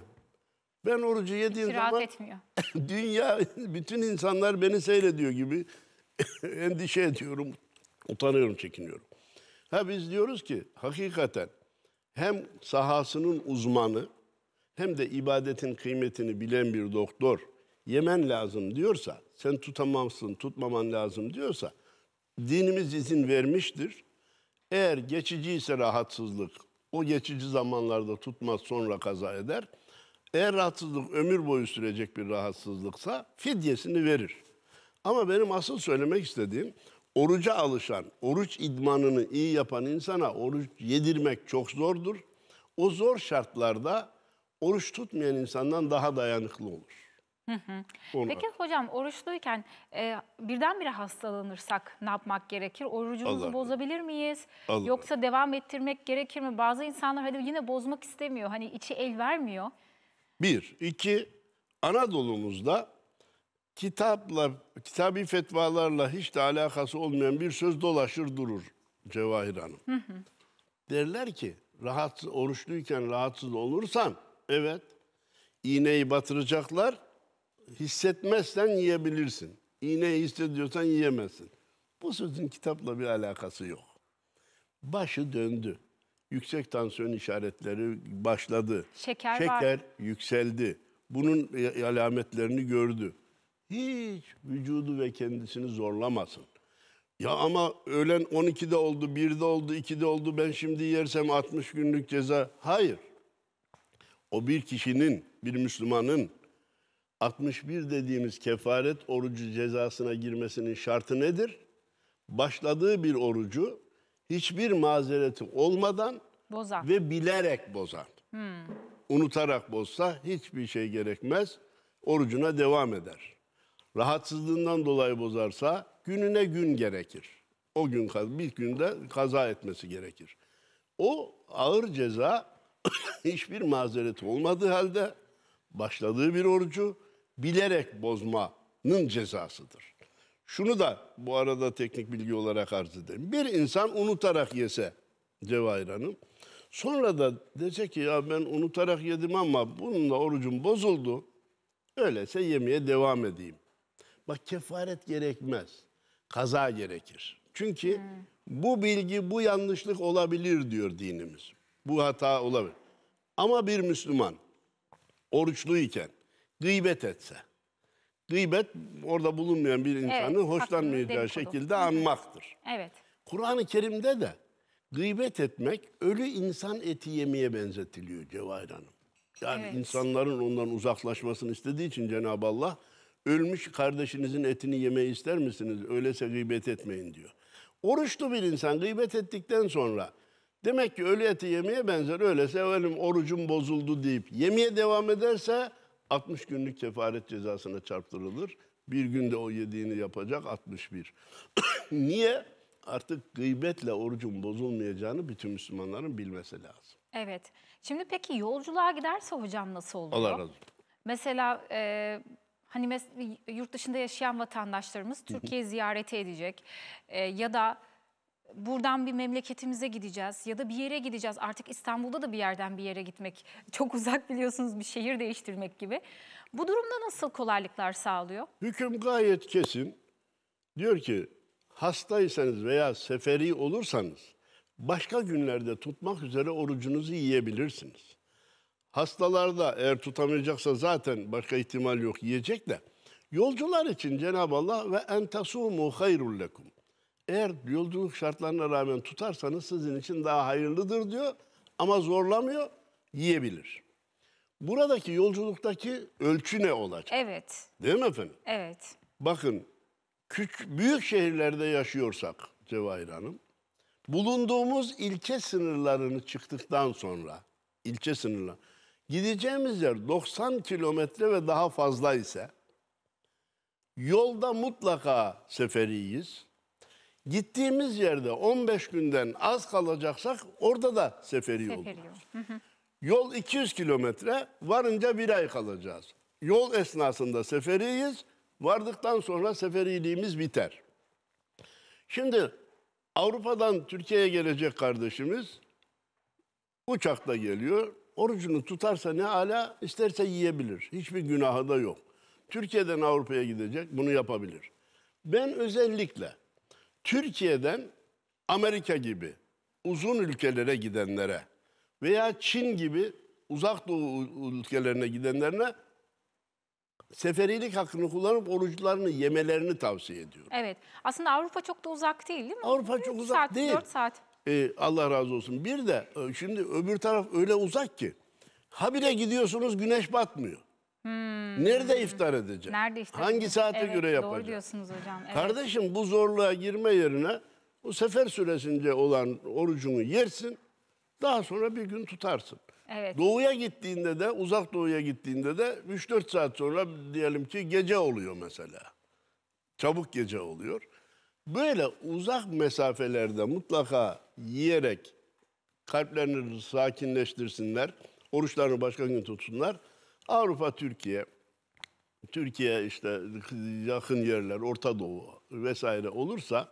Speaker 4: Ben orucu yediğim Hiç zaman etmiyor. dünya bütün insanlar beni seyrediyor gibi endişe ediyorum. Utanıyorum, çekiniyorum. Ha biz diyoruz ki hakikaten hem sahasının uzmanı hem de ibadetin kıymetini bilen bir doktor yemen lazım diyorsa, sen tutamamsın, tutmaman lazım diyorsa dinimiz izin vermiştir. Eğer geçici ise rahatsızlık, o geçici zamanlarda tutmaz sonra kaza eder. Eğer rahatsızlık ömür boyu sürecek bir rahatsızlıksa fidyesini verir. Ama benim asıl söylemek istediğim oruca alışan, oruç idmanını iyi yapan insana oruç yedirmek çok zordur. O zor şartlarda oruç tutmayan insandan daha dayanıklı olur. Hı hı. Peki
Speaker 1: hocam oruçluyken e, birdenbire hastalanırsak ne yapmak gerekir? Orucumuzu Allah bozabilir miyiz? Allah. Yoksa devam ettirmek gerekir mi? Bazı insanlar hadi yine bozmak istemiyor. Hani içi el vermiyor.
Speaker 4: Bir, iki, Anadolu'muzda kitapla, kitabi fetvalarla hiç de alakası olmayan bir söz dolaşır durur Cevahir Hanım. Hı hı. Derler ki rahatsız, oruçluyken rahatsız olursan evet iğneyi batıracaklar hissetmezsen yiyebilirsin. İğneyi hissediyorsan yiyemezsin. Bu sözün kitapla bir alakası yok. Başı döndü. Yüksek tansiyon işaretleri başladı. Şeker, Şeker var. yükseldi. Bunun e, alametlerini gördü. Hiç vücudu ve kendisini zorlamasın. Ya ama öğlen 12'de oldu, 1'de oldu, 2'de oldu. Ben şimdi yersem 60 günlük ceza. Hayır. O bir kişinin, bir Müslümanın 61 dediğimiz kefaret orucu cezasına girmesinin şartı nedir? Başladığı bir orucu hiçbir mazereti olmadan bozan. ve bilerek bozan. Hmm. Unutarak bozsa hiçbir şey gerekmez. Orucuna devam eder. Rahatsızlığından dolayı bozarsa gününe gün gerekir. O gün bir günde kaza etmesi gerekir. O ağır ceza hiçbir mazereti olmadığı halde başladığı bir orucu bilerek bozmanın cezasıdır. Şunu da bu arada teknik bilgi olarak arz edeyim. Bir insan unutarak yese Cevahir sonra da dese ki ya ben unutarak yedim ama bununla orucum bozuldu. Öyleyse yemeye devam edeyim. Bak kefaret gerekmez. Kaza gerekir. Çünkü hmm. bu bilgi, bu yanlışlık olabilir diyor dinimiz. Bu hata olabilir. Ama bir Müslüman oruçluyken gıybet etse. Gıybet orada bulunmayan bir insanı evet, hoşlanmayacağı şekilde anmaktır. Evet. Kur'an-ı Kerim'de de gıybet etmek ölü insan eti yemeye benzetiliyor Cevahir Hanım. Yani evet. insanların ondan uzaklaşmasını istediği için Cenab-ı Allah ölmüş kardeşinizin etini yemeyi ister misiniz? Öyleyse gıybet etmeyin diyor. Oruçlu bir insan gıybet ettikten sonra demek ki ölü eti yemeye benzer öyleyse benim orucum bozuldu deyip yemeye devam ederse 60 günlük kefaret cezasına çarptırılır. Bir günde o yediğini yapacak 61. Niye? Artık gıybetle orucun bozulmayacağını bütün Müslümanların bilmesi lazım.
Speaker 1: Evet. Şimdi peki yolculuğa giderse hocam nasıl oluyor? Allah razı olsun. Mesela e, hani mes yurt dışında yaşayan vatandaşlarımız Türkiye ziyarete edecek e, ya da buradan bir memleketimize gideceğiz ya da bir yere gideceğiz. Artık İstanbul'da da bir yerden bir yere gitmek çok uzak biliyorsunuz bir şehir değiştirmek gibi. Bu durumda nasıl kolaylıklar sağlıyor?
Speaker 4: Hüküm gayet kesin. Diyor ki hastaysanız veya seferi olursanız başka günlerde tutmak üzere orucunuzu yiyebilirsiniz. Hastalarda eğer tutamayacaksa zaten başka ihtimal yok yiyecek de. Yolcular için Cenab-ı Allah ve entasumu hayrul lekum eğer yolculuk şartlarına rağmen tutarsanız sizin için daha hayırlıdır diyor ama zorlamıyor, yiyebilir. Buradaki yolculuktaki ölçü ne olacak? Evet. Değil mi efendim? Evet. Bakın küçük, büyük şehirlerde yaşıyorsak Cevahir Hanım, bulunduğumuz ilçe sınırlarını çıktıktan sonra, ilçe sınırlar, gideceğimiz yer 90 kilometre ve daha fazla ise, yolda mutlaka seferiyiz. Gittiğimiz yerde 15 günden az kalacaksak orada da seferi yol. yol. 200 kilometre, varınca bir ay kalacağız. Yol esnasında seferiyiz, vardıktan sonra seferiliğimiz biter. Şimdi Avrupa'dan Türkiye'ye gelecek kardeşimiz uçakla geliyor. Orucunu tutarsa ne ala isterse yiyebilir. Hiçbir günahı da yok. Türkiye'den Avrupa'ya gidecek bunu yapabilir. Ben özellikle Türkiye'den Amerika gibi uzun ülkelere gidenlere veya Çin gibi uzak doğu ülkelerine gidenlerine seferilik hakkını kullanıp oruçlarını yemelerini tavsiye ediyorum.
Speaker 1: Evet. Aslında Avrupa çok da uzak değil değil mi? Avrupa çok uzak saat, değil. 4 saat.
Speaker 4: Ee, Allah razı olsun. Bir de e, şimdi öbür taraf öyle uzak ki. Habire gidiyorsunuz güneş batmıyor.
Speaker 1: Hmm. Nerede
Speaker 4: iftar edecek? Nerede iftar Hangi saate evet, göre yapacak? Doğru
Speaker 1: diyorsunuz hocam. Evet. Kardeşim
Speaker 4: bu zorluğa girme yerine bu sefer süresince olan orucunu yersin. Daha sonra bir gün tutarsın.
Speaker 1: Evet. Doğuya
Speaker 4: gittiğinde de uzak doğuya gittiğinde de 3-4 saat sonra diyelim ki gece oluyor mesela. Çabuk gece oluyor. Böyle uzak mesafelerde mutlaka yiyerek kalplerini sakinleştirsinler. Oruçlarını başka gün tutsunlar. Avrupa, Türkiye, Türkiye işte yakın yerler, Orta Doğu vesaire olursa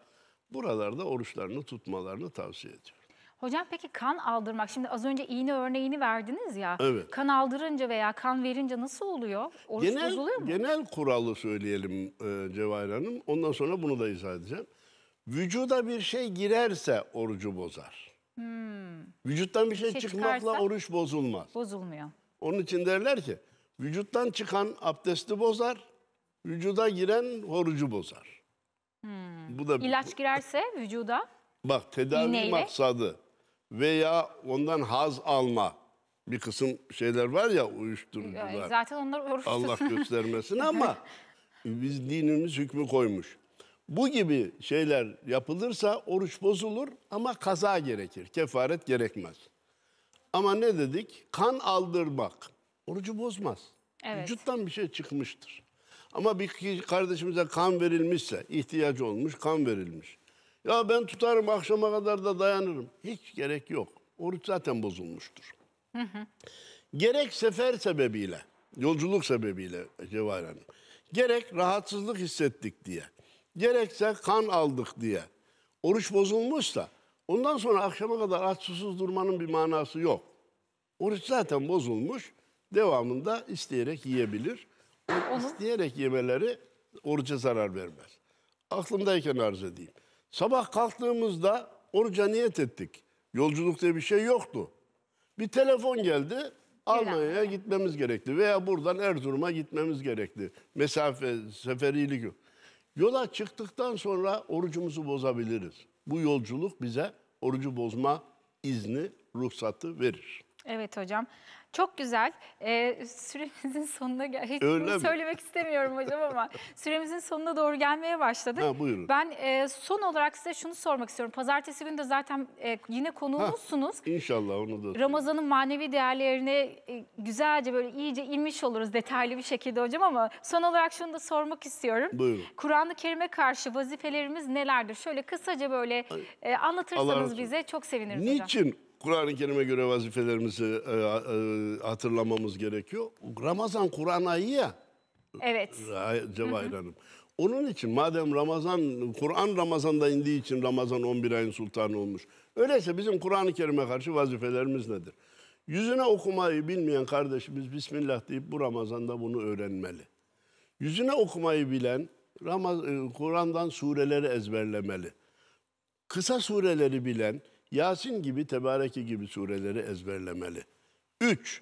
Speaker 4: buralarda oruçlarını tutmalarını tavsiye ediyorum.
Speaker 1: Hocam peki kan aldırmak, şimdi az önce iğne örneğini verdiniz ya. Evet. Kan aldırınca veya kan verince nasıl oluyor? Oruç genel, bozuluyor mu?
Speaker 4: Genel kuralı söyleyelim e, Cevahir Hanım. Ondan sonra bunu da izah edeceğim. Vücuda bir şey girerse orucu bozar. Hmm. Vücuttan bir şey, bir şey çıkmakla oruç bozulmaz. Bozulmuyor. Onun için derler ki vücuttan çıkan abdesti bozar, vücuda giren horucu bozar. Hmm. Bu da ilaç
Speaker 1: girerse vücuda
Speaker 4: Bak tedavi iğneyle. maksadı veya ondan haz alma bir kısım şeyler var ya uyuşturucular. Ee, zaten
Speaker 1: onlar oruç Allah göstermesin
Speaker 4: ama biz dinimiz hükmü koymuş. Bu gibi şeyler yapılırsa oruç bozulur ama kaza gerekir. Kefaret gerekmez. Ama ne dedik? Kan aldırmak. Orucu bozmaz. Evet. Vücuttan bir şey çıkmıştır. Ama bir kardeşimize kan verilmişse, ihtiyacı olmuş, kan verilmiş. Ya ben tutarım akşama kadar da dayanırım. Hiç gerek yok. Oruç zaten bozulmuştur. Hı hı. Gerek sefer sebebiyle, yolculuk sebebiyle Cevahir Hanım. Gerek rahatsızlık hissettik diye. Gerekse kan aldık diye. Oruç bozulmuşsa Ondan sonra akşama kadar aç susuz durmanın bir manası yok. Oruç zaten bozulmuş. Devamında isteyerek yiyebilir. O isteyerek yemeleri oruca zarar vermez. Aklımdayken arz edeyim. Sabah kalktığımızda oruca niyet ettik. Yolculuk diye bir şey yoktu. Bir telefon geldi. Almanya'ya gitmemiz gerekti veya buradan Erzurum'a gitmemiz gerekti. Mesafe, seferilik. Yola çıktıktan sonra orucumuzu bozabiliriz. Bu yolculuk bize orucu bozma izni, ruhsatı verir.
Speaker 1: Evet hocam. Çok güzel. Ee, süremizin sonuna gel. Hiç Öyle mi? söylemek istemiyorum hocam ama süremizin sonuna doğru gelmeye başladık. Ha, buyurun. Ben e, son olarak size şunu sormak istiyorum. Pazartesi günü de zaten e, yine konuğumuzsunuz.
Speaker 4: İnşallah onu da.
Speaker 1: Ramazan'ın manevi değerlerine e, güzelce böyle iyice inmiş oluruz detaylı bir şekilde hocam ama son olarak şunu da sormak istiyorum. Buyurun. Kur'an-ı Kerim'e karşı vazifelerimiz nelerdir? Şöyle kısaca böyle e, anlatırsanız Allah bize çok seviniriz hocam.
Speaker 4: Niçin Kur'an-ı Kerim'e göre vazifelerimizi e, e, hatırlamamız gerekiyor. Ramazan Kur'an ayı ya. Evet. Cevahir Hanım. Onun için madem Ramazan, Kur'an Ramazan'da indiği için Ramazan 11 ayın sultanı olmuş. Öyleyse bizim Kur'an-ı Kerim'e karşı vazifelerimiz nedir? Yüzüne okumayı bilmeyen kardeşimiz Bismillah deyip bu Ramazan'da bunu öğrenmeli. Yüzüne okumayı bilen e, Kur'an'dan sureleri ezberlemeli. Kısa sureleri bilen Yasin gibi, Tebareke gibi sureleri ezberlemeli. Üç,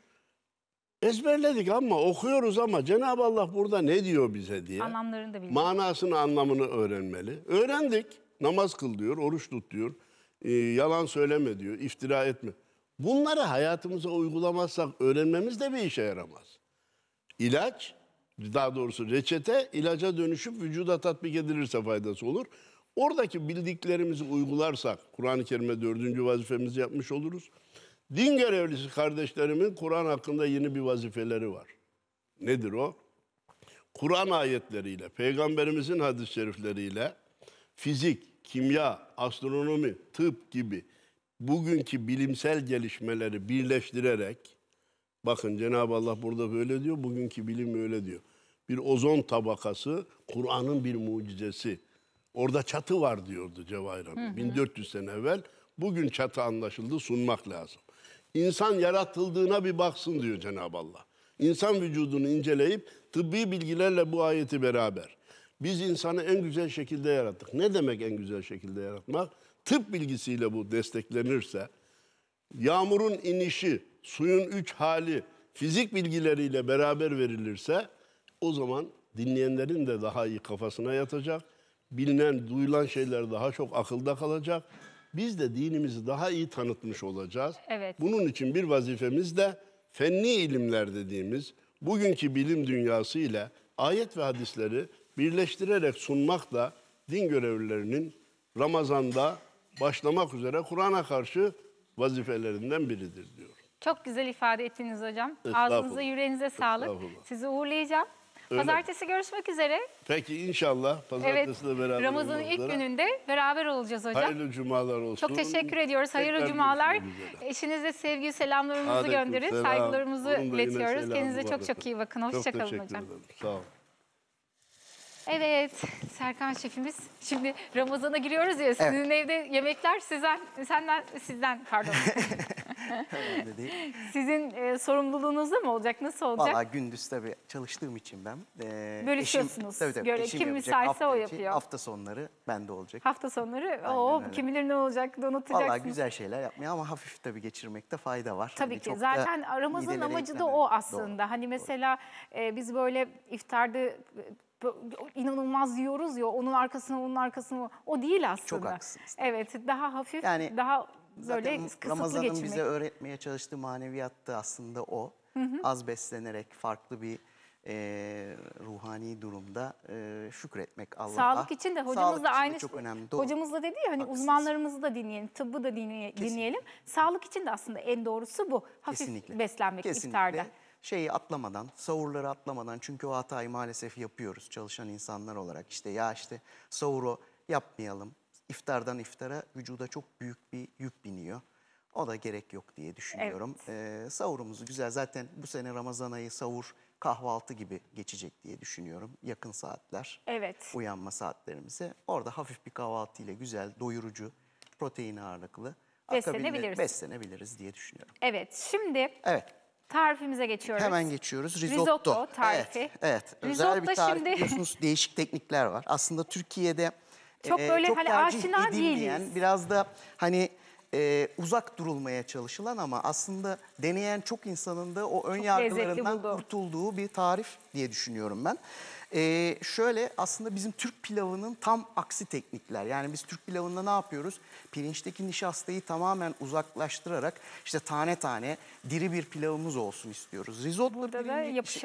Speaker 4: ezberledik ama okuyoruz ama Cenab-ı Allah burada ne diyor bize diye.
Speaker 1: Anlamlarını da bilmiyor.
Speaker 4: Manasını, anlamını öğrenmeli. Öğrendik. Namaz kıl diyor, oruç tut diyor. E, yalan söyleme diyor, iftira etme. Bunları hayatımıza uygulamazsak öğrenmemiz de bir işe yaramaz. İlaç, daha doğrusu reçete ilaca dönüşüp vücuda tatbik edilirse faydası olur. Oradaki bildiklerimizi uygularsak Kur'an-ı Kerim'e dördüncü vazifemizi yapmış oluruz. Din görevlisi kardeşlerimin Kur'an hakkında yeni bir vazifeleri var. Nedir o? Kur'an ayetleriyle, peygamberimizin hadis-i şerifleriyle fizik, kimya, astronomi, tıp gibi bugünkü bilimsel gelişmeleri birleştirerek bakın Cenab-ı Allah burada böyle diyor, bugünkü bilim öyle diyor. Bir ozon tabakası Kur'an'ın bir mucizesi. Orada çatı var diyordu Cevahir Hanım. 1400 sene evvel. Bugün çatı anlaşıldı sunmak lazım. İnsan yaratıldığına bir baksın diyor Cenab-ı Allah. İnsan vücudunu inceleyip tıbbi bilgilerle bu ayeti beraber. Biz insanı en güzel şekilde yarattık. Ne demek en güzel şekilde yaratmak? Tıp bilgisiyle bu desteklenirse yağmurun inişi, suyun üç hali fizik bilgileriyle beraber verilirse o zaman dinleyenlerin de daha iyi kafasına yatacak bilinen, duyulan şeyler daha çok akılda kalacak. Biz de dinimizi daha iyi tanıtmış olacağız. Evet. Bunun için bir vazifemiz de fenni ilimler dediğimiz bugünkü bilim dünyası ile ayet ve hadisleri birleştirerek sunmak da din görevlilerinin Ramazan'da başlamak üzere Kur'an'a karşı vazifelerinden biridir diyor.
Speaker 1: Çok güzel ifade ettiniz hocam. Ağzınıza yüreğinize sağlık. Sizi uğurlayacağım. Öyle. Pazartesi görüşmek üzere.
Speaker 4: Peki inşallah pazartesi evet, de beraber Ramazan'ın ilk
Speaker 1: gününde beraber olacağız hocam. Hayırlı
Speaker 4: cumalar olsun. Çok teşekkür ediyoruz. Hayırlı Tekrar cumalar.
Speaker 1: Eşinize sevgi selamlarımızı gönderin. Selam. Saygılarımızı iletiyoruz. Kendinize çok çok iyi bakın. Hoşçakalın hocam. Ederim. Sağ olun. Evet Serkan şefimiz şimdi Ramazan'a giriyoruz ya sizin evde yemekler sizden senden sizden pardon. Sizin e, sorumluluğunuzda mı olacak? Nasıl olacak? Valla
Speaker 3: gündüz tabii çalıştığım için ben. E, Bölüşüyorsunuz. Eşim, tabii tabii Göre, eşim kim yapacak. müsaitse o yapıyor. Hafta sonları bende olacak.
Speaker 1: Hafta sonları Aynen o öyle. ne olacak donatacaksınız. Valla güzel
Speaker 3: şeyler yapmıyor ama hafif tabii geçirmekte fayda var. Tabii hani ki zaten Ramazan amacı da o aslında. Hani
Speaker 1: doğru. Hani mesela e, biz böyle iftarda inanılmaz yiyoruz ya onun arkasına onun arkasına o değil aslında. Çok haksız. Evet daha
Speaker 3: hafif yani, daha böyle kısıtlı Ramazan'ın geçirmek. bize öğretmeye çalıştığı maneviyattı aslında o. Hı hı. Az beslenerek farklı bir e, ruhani durumda e, şükretmek Allah'a. Sağlık için de hocamız da aynı çok önemli. Doğru. Hocamız
Speaker 1: da dedi ya hani Haksız. uzmanlarımızı da dinleyelim, tıbbı da dinleye, Kesinlikle. dinleyelim. Sağlık için de aslında en doğrusu bu. Hafif Kesinlikle. beslenmek Kesinlikle. iftarda
Speaker 3: şeyi atlamadan, savurları atlamadan çünkü o hatayı maalesef yapıyoruz çalışan insanlar olarak. İşte ya işte savuru yapmayalım. İftardan iftara vücuda çok büyük bir yük biniyor. O da gerek yok diye düşünüyorum. Evet. Ee, savurumuzu güzel zaten bu sene Ramazan ayı savur kahvaltı gibi geçecek diye düşünüyorum. Yakın saatler, evet. uyanma saatlerimize. Orada hafif bir kahvaltı ile güzel, doyurucu, protein ağırlıklı beslenebiliriz. beslenebiliriz diye düşünüyorum.
Speaker 1: Evet, şimdi evet. Tarifimize geçiyoruz. Hemen
Speaker 3: geçiyoruz. Risotto. Risotto tarifi. Evet, evet. Risotto özel bir tarif şimdi... biliyorsunuz değişik teknikler var. Aslında Türkiye'de çok e, böyle çok hani aşina değiliz. Biraz da hani e, uzak durulmaya çalışılan ama aslında deneyen çok insanın da o ön çok yargılarından kurtulduğu bir tarif diye düşünüyorum ben. E, şöyle aslında bizim Türk pilavının tam aksi teknikler. Yani biz Türk pilavında ne yapıyoruz? Pirinçteki nişastayı tamamen uzaklaştırarak işte tane tane diri bir pilavımız olsun istiyoruz. Risotto, Burada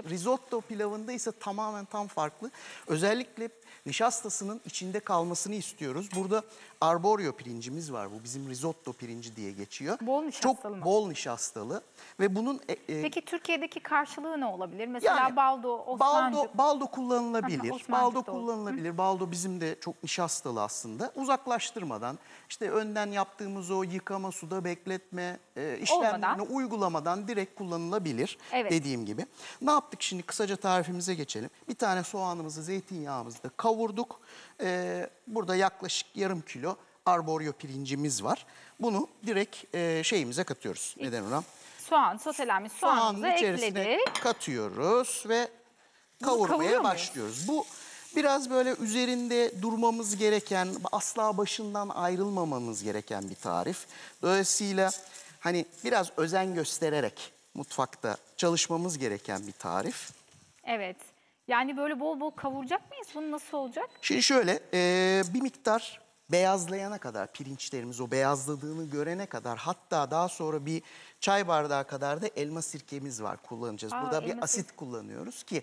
Speaker 3: risotto pilavında ise tamamen tam farklı. Özellikle Nişastasının içinde kalmasını istiyoruz. Burada arborio pirincimiz var. Bu bizim risotto pirinci diye geçiyor. Bol nişastalı Çok mı? bol nişastalı ve bunun e, e, Peki
Speaker 1: Türkiye'deki karşılığı ne olabilir? Mesela Yani, baldo, osmancık. Baldo,
Speaker 3: baldo kullanılabilir. baldo kullanılabilir. Baldo bizim de çok nişastalı aslında. Uzaklaştırmadan işte önden yaptığımız o yıkama, suda bekletme e, işlemlerini Olmadan. uygulamadan direkt kullanılabilir Evet. dediğim gibi. Ne yaptık şimdi kısaca tarifimize geçelim. Bir tane soğanımızı zeytinyağımızda kavurup kavurduk. E, ee, burada yaklaşık yarım kilo arborio pirincimiz var. Bunu direkt e, şeyimize katıyoruz. Neden ona?
Speaker 1: Soğan, sotelenmiş soğanımızı ekledik.
Speaker 3: katıyoruz ve kavurmaya başlıyoruz. Bu biraz böyle üzerinde durmamız gereken, asla başından ayrılmamamız gereken bir tarif. Dolayısıyla hani biraz özen göstererek mutfakta çalışmamız gereken bir tarif.
Speaker 1: Evet. Yani böyle bol bol kavuracak mıyız? Bunu nasıl olacak?
Speaker 3: Şimdi şöyle e, bir miktar beyazlayana kadar pirinçlerimiz o beyazladığını görene kadar hatta daha sonra bir çay bardağı kadar da elma sirkemiz var kullanacağız. Aa, Burada bir asit sirke. kullanıyoruz ki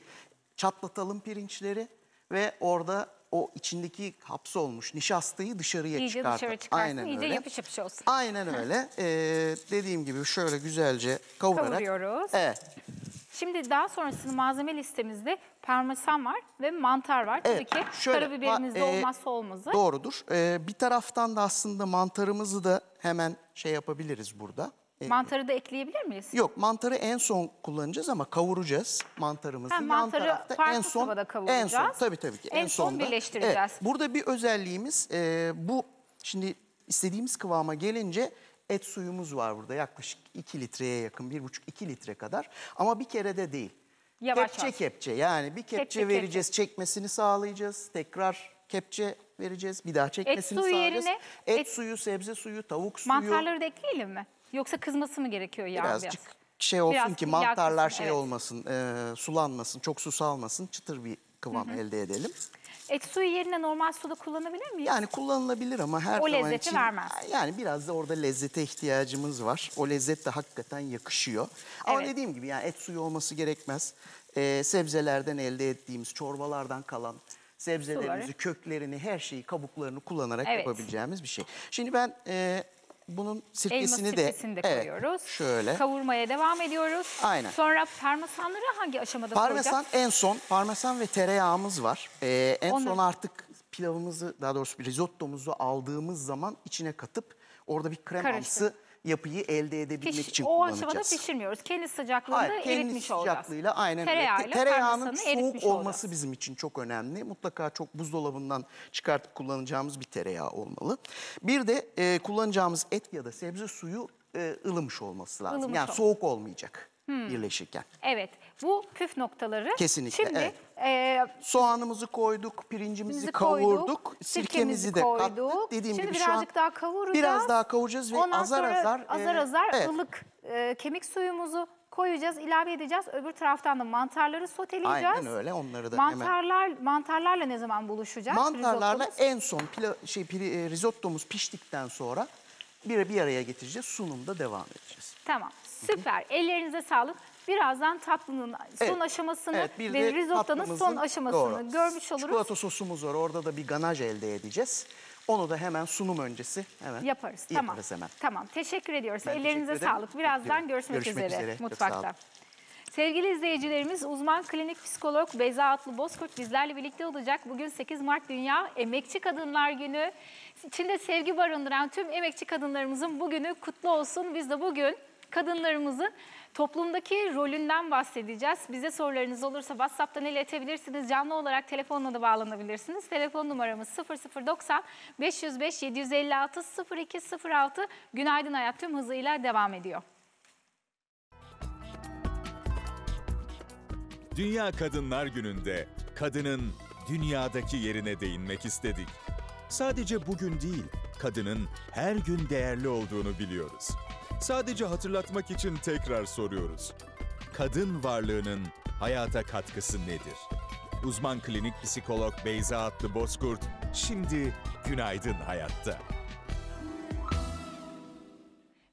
Speaker 3: çatlatalım pirinçleri ve orada o içindeki hapsolmuş nişastayı dışarıya İyice çıkartalım. dışarı çıkarsın, Aynen iyice öyle. yapış yapış olsun. Aynen öyle. Ee, dediğim gibi şöyle güzelce kavurarak. Kavuruyoruz. Evet.
Speaker 1: Şimdi daha sonrasında malzeme listemizde parmesan var ve mantar var.
Speaker 3: Evet, Tabii ki şöyle, karabiberimiz de e, olmazsa
Speaker 1: olmazı. Doğrudur.
Speaker 3: Ee, bir taraftan da aslında mantarımızı da hemen şey yapabiliriz burada. E, mantarı
Speaker 1: da ekleyebilir miyiz? Yok
Speaker 3: mantarı en son kullanacağız ama kavuracağız mantarımızı. Ha, mantarı farklı en son, tavada kavuracağız. En son tabii tabii ki. En, en son birleştireceğiz. Evet, burada bir özelliğimiz e, bu şimdi istediğimiz kıvama gelince et suyumuz var burada yaklaşık 2 litreye yakın 1,5-2 litre kadar ama bir kere de değil. Yavaş kepçe yavaş. kepçe yani bir kepçe, Kepçe, vereceğiz çekmesini sağlayacağız tekrar kepçe vereceğiz bir daha çekmesini Et suyu sağlayacağız. yerine- et, et- suyu sebze suyu tavuk suyu Mantarları
Speaker 1: da ekleyelim mi? Yoksa kızması mı gerekiyor yağ biraz?
Speaker 3: şey olsun Biraz ki mantarlar kısmı, şey evet. olmasın e, sulanmasın çok su salmasın çıtır bir kıvam elde edelim.
Speaker 1: Et suyu yerine normal suda kullanabilir miyiz?
Speaker 3: Yani kullanılabilir ama her O zaman lezzeti vermez. yani biraz da orada lezzete ihtiyacımız var. O lezzet de hakikaten yakışıyor. Ama Evet. dediğim gibi yani et suyu olması gerekmez. Ee, sebzelerden elde ettiğimiz çorbalardan kalan sebzelerimizi, Suları. köklerini, her şeyi, kabuklarını kullanarak Evet. yapabileceğimiz bir şey. Şimdi ben e, bunun sirkesini de, de koyuyoruz. Evet, şöyle.
Speaker 1: Kavurmaya devam ediyoruz. Aynen. Sonra parmesanları hangi aşamada parmesan koyacağız? Parmesan
Speaker 3: en son. Parmesan ve tereyağımız var. Ee, en Onu... son artık pilavımızı daha doğrusu risottomuzu aldığımız zaman içine katıp orada bir kremamsı... Karıştı yapıyı elde edebilmek Piş, için o kullanacağız. O aşamada
Speaker 1: pişirmiyoruz. Kendi sıcaklığında Hayır, eritmiş olacağız. Kendi
Speaker 3: sıcaklığıyla aynen öyle. Tereyağının soğuk olması olacağız. bizim için çok önemli. Mutlaka çok buzdolabından çıkartıp kullanacağımız bir tereyağı olmalı. Bir de e, kullanacağımız et ya da sebze suyu e, ılımış olması lazım. Ilımış yani olmuş. soğuk olmayacak. Hmm. birleşirken.
Speaker 1: Evet. Bu püf noktaları. Kesinlikle. Şimdi evet. e, soğanımızı koyduk, pirincimizi koyduk, kavurduk, sirkemizi de koyduk. kattık. Dediğim Şimdi gibi şu birazcık daha kavuracağız. biraz daha kavuracağız ve Ondan azar sonra azar e, azar e, ılık e, kemik suyumuzu koyacağız, ilave edeceğiz. Öbür taraftan da mantarları soteleyeceğiz. Aynen öyle
Speaker 3: onları da Mantarlar
Speaker 1: hemen. mantarlarla ne zaman buluşacağız? Mantarlarla risottomuz?
Speaker 3: en son pila, şey pili, e, risottomuz piştikten sonra bir bir araya getireceğiz. Sunumda devam edeceğiz.
Speaker 1: Tamam. Süper. Ellerinize sağlık. Birazdan tatlının son Evet, aşamasını evet, ve risottanın son aşamasını Doğru.
Speaker 3: görmüş oluruz. Çikolata sosumuz var. Orada da bir ganaj elde edeceğiz. Onu da hemen sunum öncesi hemen Yaparız. Tamam. yaparız hemen.
Speaker 1: Tamam. Teşekkür ediyoruz. Ben Ellerinize teşekkür sağlık. Birazdan görüşmek, Görüşmek üzere, üzere. mutfakta. Sevgili izleyicilerimiz, uzman klinik psikolog Beyza Atlı Bozkurt bizlerle birlikte olacak. Bugün 8 Mart Dünya Emekçi Kadınlar Günü. İçinde sevgi barındıran tüm emekçi kadınlarımızın bugünü kutlu olsun. Biz de bugün kadınlarımızın toplumdaki rolünden bahsedeceğiz. Bize sorularınız olursa WhatsApp'tan iletebilirsiniz. Canlı olarak telefonla da bağlanabilirsiniz. Telefon numaramız 0090 505 756 0206. Günaydın Hayat tüm hızıyla devam ediyor.
Speaker 2: Dünya Kadınlar Günü'nde kadının dünyadaki yerine değinmek istedik. Sadece bugün değil, kadının her gün değerli olduğunu biliyoruz. Sadece hatırlatmak için tekrar soruyoruz. Kadın varlığının hayata katkısı nedir? Uzman klinik psikolog Beyza Atlı Bozkurt şimdi Günaydın Hayat'ta.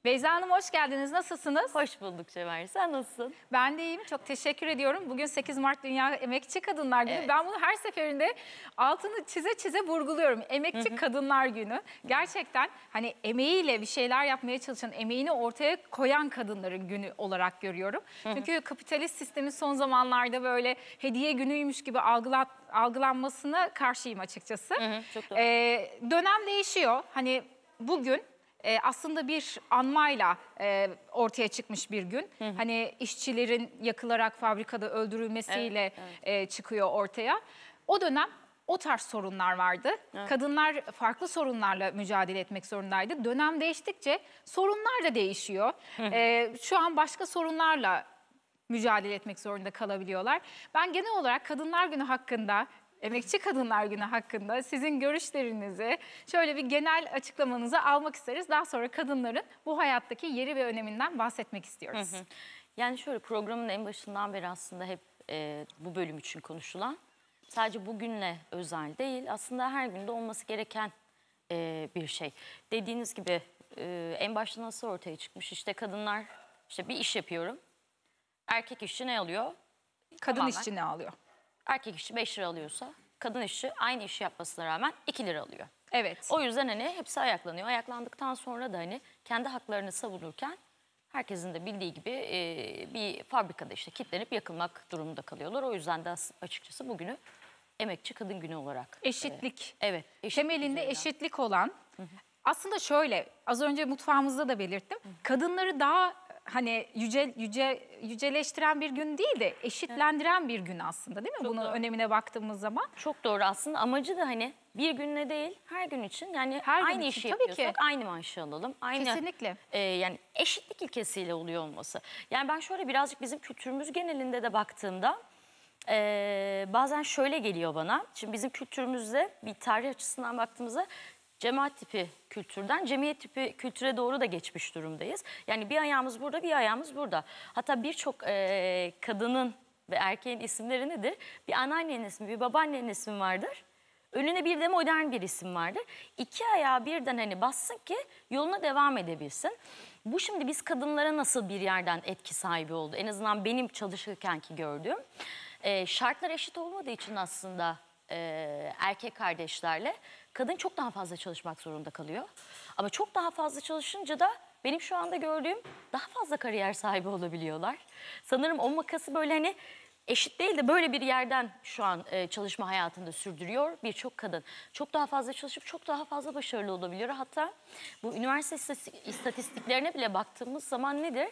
Speaker 5: Beyza Hanım hoş geldiniz. Nasılsınız? Hoş bulduk Cevher. Sen nasılsın?
Speaker 1: Ben de iyiyim. Çok teşekkür ediyorum. Bugün 8 Mart Dünya Emekçi Kadınlar Günü. Evet. Ben bunu her seferinde altını çize çize vurguluyorum. Emekçi Hı -hı. Kadınlar Günü. Gerçekten hani emeğiyle bir şeyler yapmaya çalışan, emeğini ortaya koyan kadınların günü olarak görüyorum. Hı -hı. Çünkü kapitalist sistemin son zamanlarda böyle hediye günüymüş gibi algılat, algılanmasına karşıyım açıkçası. Hı hı, çok doğru. Ee, dönem değişiyor. Hani bugün e, aslında bir anmayla e, ortaya çıkmış bir gün. Hı hı. Hani işçilerin yakılarak fabrikada öldürülmesiyle evet, evet. E, çıkıyor ortaya. O dönem o tarz sorunlar vardı. Evet. Kadınlar farklı sorunlarla mücadele etmek zorundaydı. Dönem değiştikçe sorunlar da değişiyor. E, şu an başka sorunlarla mücadele etmek zorunda kalabiliyorlar. Ben genel olarak Kadınlar Günü hakkında Emekçi Kadınlar Günü hakkında sizin görüşlerinizi, şöyle bir genel açıklamanızı almak isteriz. Daha sonra kadınların bu hayattaki yeri ve öneminden bahsetmek istiyoruz. Hı hı.
Speaker 5: Yani şöyle programın en başından beri aslında hep e, bu bölüm için konuşulan, sadece bugünle özel değil, aslında her günde olması gereken e, bir şey. Dediğiniz gibi e, en başta nasıl ortaya çıkmış? İşte kadınlar, işte bir iş yapıyorum, erkek işçi ne alıyor? Kadın Tamamen. işçi ne alıyor? erkek işçi 5 lira alıyorsa kadın işçi aynı işi yapmasına rağmen 2 lira alıyor. Evet. O yüzden hani hepsi ayaklanıyor. Ayaklandıktan sonra da hani kendi haklarını savunurken herkesin de bildiği gibi e, bir fabrikada işte kitlenip yakılmak durumunda kalıyorlar. O yüzden de açıkçası bugünü emekçi kadın günü olarak. E, eşitlik. E, evet. Eşitlik Temelinde üzerinden. eşitlik olan Hı -hı. aslında şöyle
Speaker 1: az önce mutfağımızda da belirttim. Hı -hı. Kadınları daha hani yüce yüce yüceleştiren
Speaker 5: bir gün değil de eşitlendiren bir gün aslında değil mi? Çok Bunun doğru. önemine baktığımız zaman. Çok doğru aslında amacı da hani bir günle değil her gün için yani her aynı gün işi için, yapıyorsak tabii ki. aynı maaşı alalım. Aynı, Kesinlikle. E, yani eşitlik ilkesiyle oluyor olması. Yani ben şöyle birazcık bizim kültürümüz genelinde de baktığımda e, bazen şöyle geliyor bana. Şimdi bizim kültürümüzde bir tarih açısından baktığımızda cemaat tipi kültürden cemiyet tipi kültüre doğru da geçmiş durumdayız. Yani bir ayağımız burada bir ayağımız burada. Hatta birçok e, kadının ve erkeğin isimleri nedir? Bir anneannenin ismi, bir babaannenin ismi vardır. Önüne bir de modern bir isim vardır. İki ayağı birden hani bassın ki yoluna devam edebilsin. Bu şimdi biz kadınlara nasıl bir yerden etki sahibi oldu? En azından benim çalışırken ki gördüğüm. E, şartlar eşit olmadığı için aslında e, erkek kardeşlerle kadın çok daha fazla çalışmak zorunda kalıyor. Ama çok daha fazla çalışınca da benim şu anda gördüğüm daha fazla kariyer sahibi olabiliyorlar. Sanırım o makası böyle hani eşit değil de böyle bir yerden şu an e, çalışma hayatında sürdürüyor birçok kadın. Çok daha fazla çalışıp çok daha fazla başarılı olabiliyor. Hatta bu üniversite istatistiklerine bile baktığımız zaman nedir?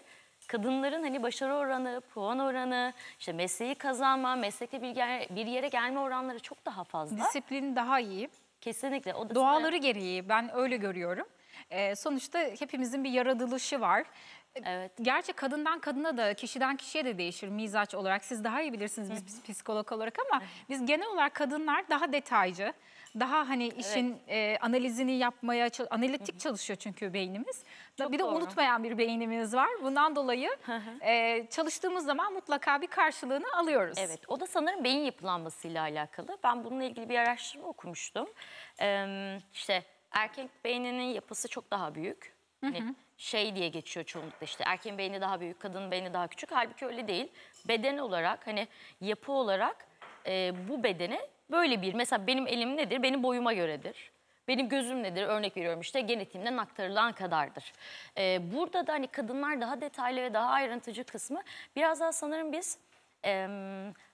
Speaker 5: Kadınların hani başarı oranı, puan oranı, işte mesleği kazanma, meslekte bir, bir yere gelme oranları çok daha fazla. Disiplin daha iyi. Kesinlikle. O da Doğaları gereği ben öyle görüyorum. Ee,
Speaker 1: sonuçta hepimizin bir yaratılışı var. Ee, evet. Gerçi kadından kadına da kişiden kişiye de değişir mizaç olarak. Siz daha iyi bilirsiniz biz psikolog olarak ama biz genel olarak kadınlar daha detaycı. Daha hani işin e, analizini yapmaya, çal- analitik çalışıyor çünkü beynimiz. Çok bir de doğru. unutmayan bir beynimiz var. Bundan dolayı e, çalıştığımız
Speaker 5: zaman mutlaka bir karşılığını alıyoruz. Evet, o da sanırım beyin yapılanmasıyla alakalı. Ben bununla ilgili bir araştırma okumuştum. Ee, işte erkek beyninin yapısı çok daha büyük. Hani şey diye geçiyor çoğunlukla işte erkeğin beyni daha büyük, kadın beyni daha küçük. Halbuki öyle değil. Beden olarak hani yapı olarak e, bu bedene Böyle bir mesela benim elim nedir? Benim boyuma göredir. Benim gözüm nedir? Örnek veriyorum işte genetiğimden aktarılan kadardır. Ee, burada da hani kadınlar daha detaylı ve daha ayrıntıcı kısmı biraz daha sanırım biz e,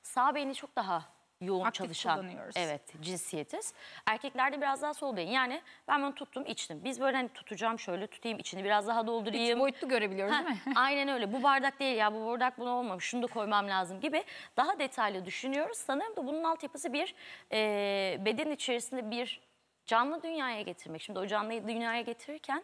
Speaker 5: sağ beyni çok daha yoğun Aktif çalışan kullanıyoruz. evet cinsiyetiz. Erkeklerde biraz daha sol değil. Yani ben bunu tuttum içtim. Biz böyle hani tutacağım şöyle tutayım içini biraz daha doldurayım. İç boyutlu görebiliyoruz değil mi? Aynen öyle. Bu bardak değil ya bu bardak bunu olmamış. Şunu da koymam lazım gibi daha detaylı düşünüyoruz. Sanırım da bunun altyapısı bir e, beden içerisinde bir canlı dünyaya getirmek. Şimdi o canlı dünyaya getirirken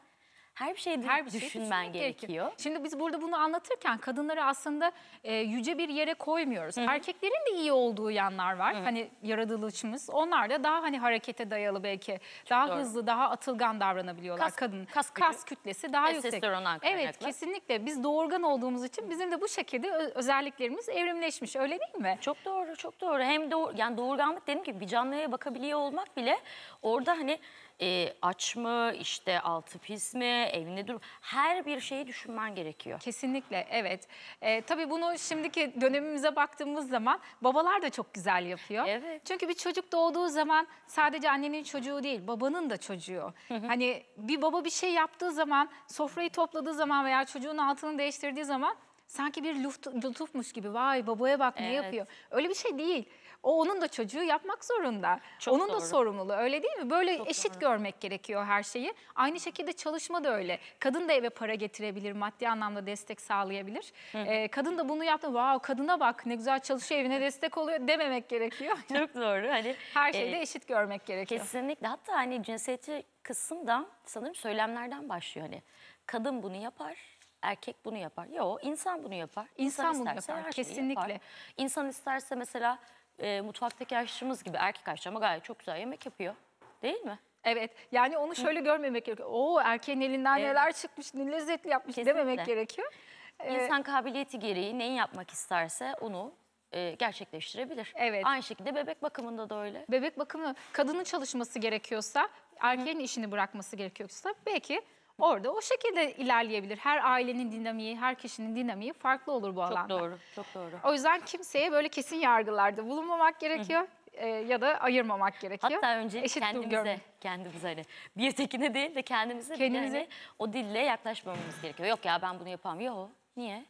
Speaker 5: her bir şeyi her bir şey düşünmen gerekiyor. gerekiyor. Şimdi biz burada bunu anlatırken kadınları aslında
Speaker 1: e, yüce bir yere koymuyoruz. Hı -hı. Erkeklerin de iyi olduğu yanlar var. Hı -hı. Hani yaratılışımız. Onlar da daha hani harekete dayalı belki. Çok daha doğru. hızlı, daha atılgan davranabiliyorlar kas, kadın. Kas, kas kütlesi daha yüksek. Evet, kesinlikle. Biz doğurgan olduğumuz için bizim de bu şekilde
Speaker 5: özelliklerimiz evrimleşmiş. Öyle değil mi? Çok doğru, çok doğru. Hem doğur, yani doğurganlık dedim ki bir canlıya bakabiliyor olmak bile orada hani e, aç mı, işte altı pis mi, evinde dur. Her bir şeyi düşünmen gerekiyor. Kesinlikle evet. E, tabii bunu
Speaker 1: şimdiki dönemimize baktığımız zaman babalar da çok güzel yapıyor. Evet. Çünkü bir çocuk doğduğu zaman sadece annenin çocuğu değil babanın da çocuğu. Hı Hani bir baba bir şey yaptığı zaman sofrayı topladığı zaman veya çocuğun altını değiştirdiği zaman sanki bir lütufmuş gibi vay babaya bak evet. ne yapıyor. Öyle bir şey değil. O onun da çocuğu yapmak zorunda. Çok onun doğru. da sorumluluğu öyle değil mi? Böyle Çok eşit doğru. görmek gerekiyor her şeyi. Aynı şekilde çalışma da öyle. Kadın da eve para getirebilir, maddi anlamda destek sağlayabilir. Ee, kadın da bunu yaptı.
Speaker 5: Wow kadına bak ne güzel çalışıyor evine destek oluyor dememek gerekiyor. Çok doğru. Hani her e, şeyde e, eşit görmek gerekiyor. Kesinlikle. Hatta hani cinsiyeti kısım da sanırım söylemlerden başlıyor hani. Kadın bunu yapar, erkek bunu yapar. Yo, insan bunu yapar. İnsan, insan bunu yapar, kesinlikle. Yapar. İnsan isterse mesela e, mutfaktaki aşçımız gibi erkek aşçı ama gayet çok güzel yemek yapıyor. Değil mi? Evet yani onu şöyle görmemek gerekiyor. Oo erkeğin elinden Evet. neler
Speaker 1: çıkmış ne lezzetli yapmış Kesinlikle. dememek gerekiyor.
Speaker 5: Ee, İnsan kabiliyeti gereği neyi yapmak isterse onu e, gerçekleştirebilir. Evet. Aynı şekilde bebek bakımında da öyle. Bebek
Speaker 1: bakımı kadının çalışması gerekiyorsa, erkeğin işini bırakması gerekiyorsa belki Orada o şekilde ilerleyebilir. Her ailenin dinamiği, her kişinin dinamiği farklı olur bu alanda. Çok
Speaker 5: doğru, çok doğru. O yüzden
Speaker 1: kimseye böyle kesin yargılarda bulunmamak gerekiyor. e, ya da ayırmamak
Speaker 5: gerekiyor. Hatta önce Eşit kendimize, görmek. kendimize hani bir tekine değil de kendimize, kendimize... Hani o dille yaklaşmamamız gerekiyor. Yok ya ben bunu yapamam. Yok niye?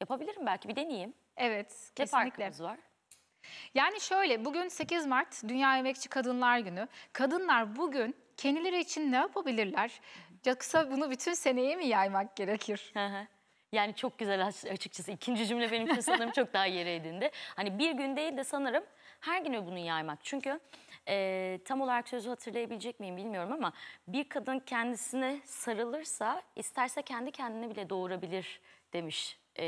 Speaker 5: Yapabilirim belki bir deneyeyim. Evet ne kesinlikle. Ne var? Yani şöyle bugün 8 Mart Dünya Emekçi
Speaker 1: Kadınlar Günü. Kadınlar bugün kendileri için ne yapabilirler? Yoksa bunu bütün seneye mi yaymak gerekir? Hı hı.
Speaker 5: Yani çok güzel açıkçası. ikinci cümle benim için sanırım çok daha yere edindi. Hani bir gün değil de sanırım her gün bunu yaymak. Çünkü e, tam olarak sözü hatırlayabilecek miyim bilmiyorum ama bir kadın kendisine sarılırsa isterse kendi kendine bile doğurabilir demiş e,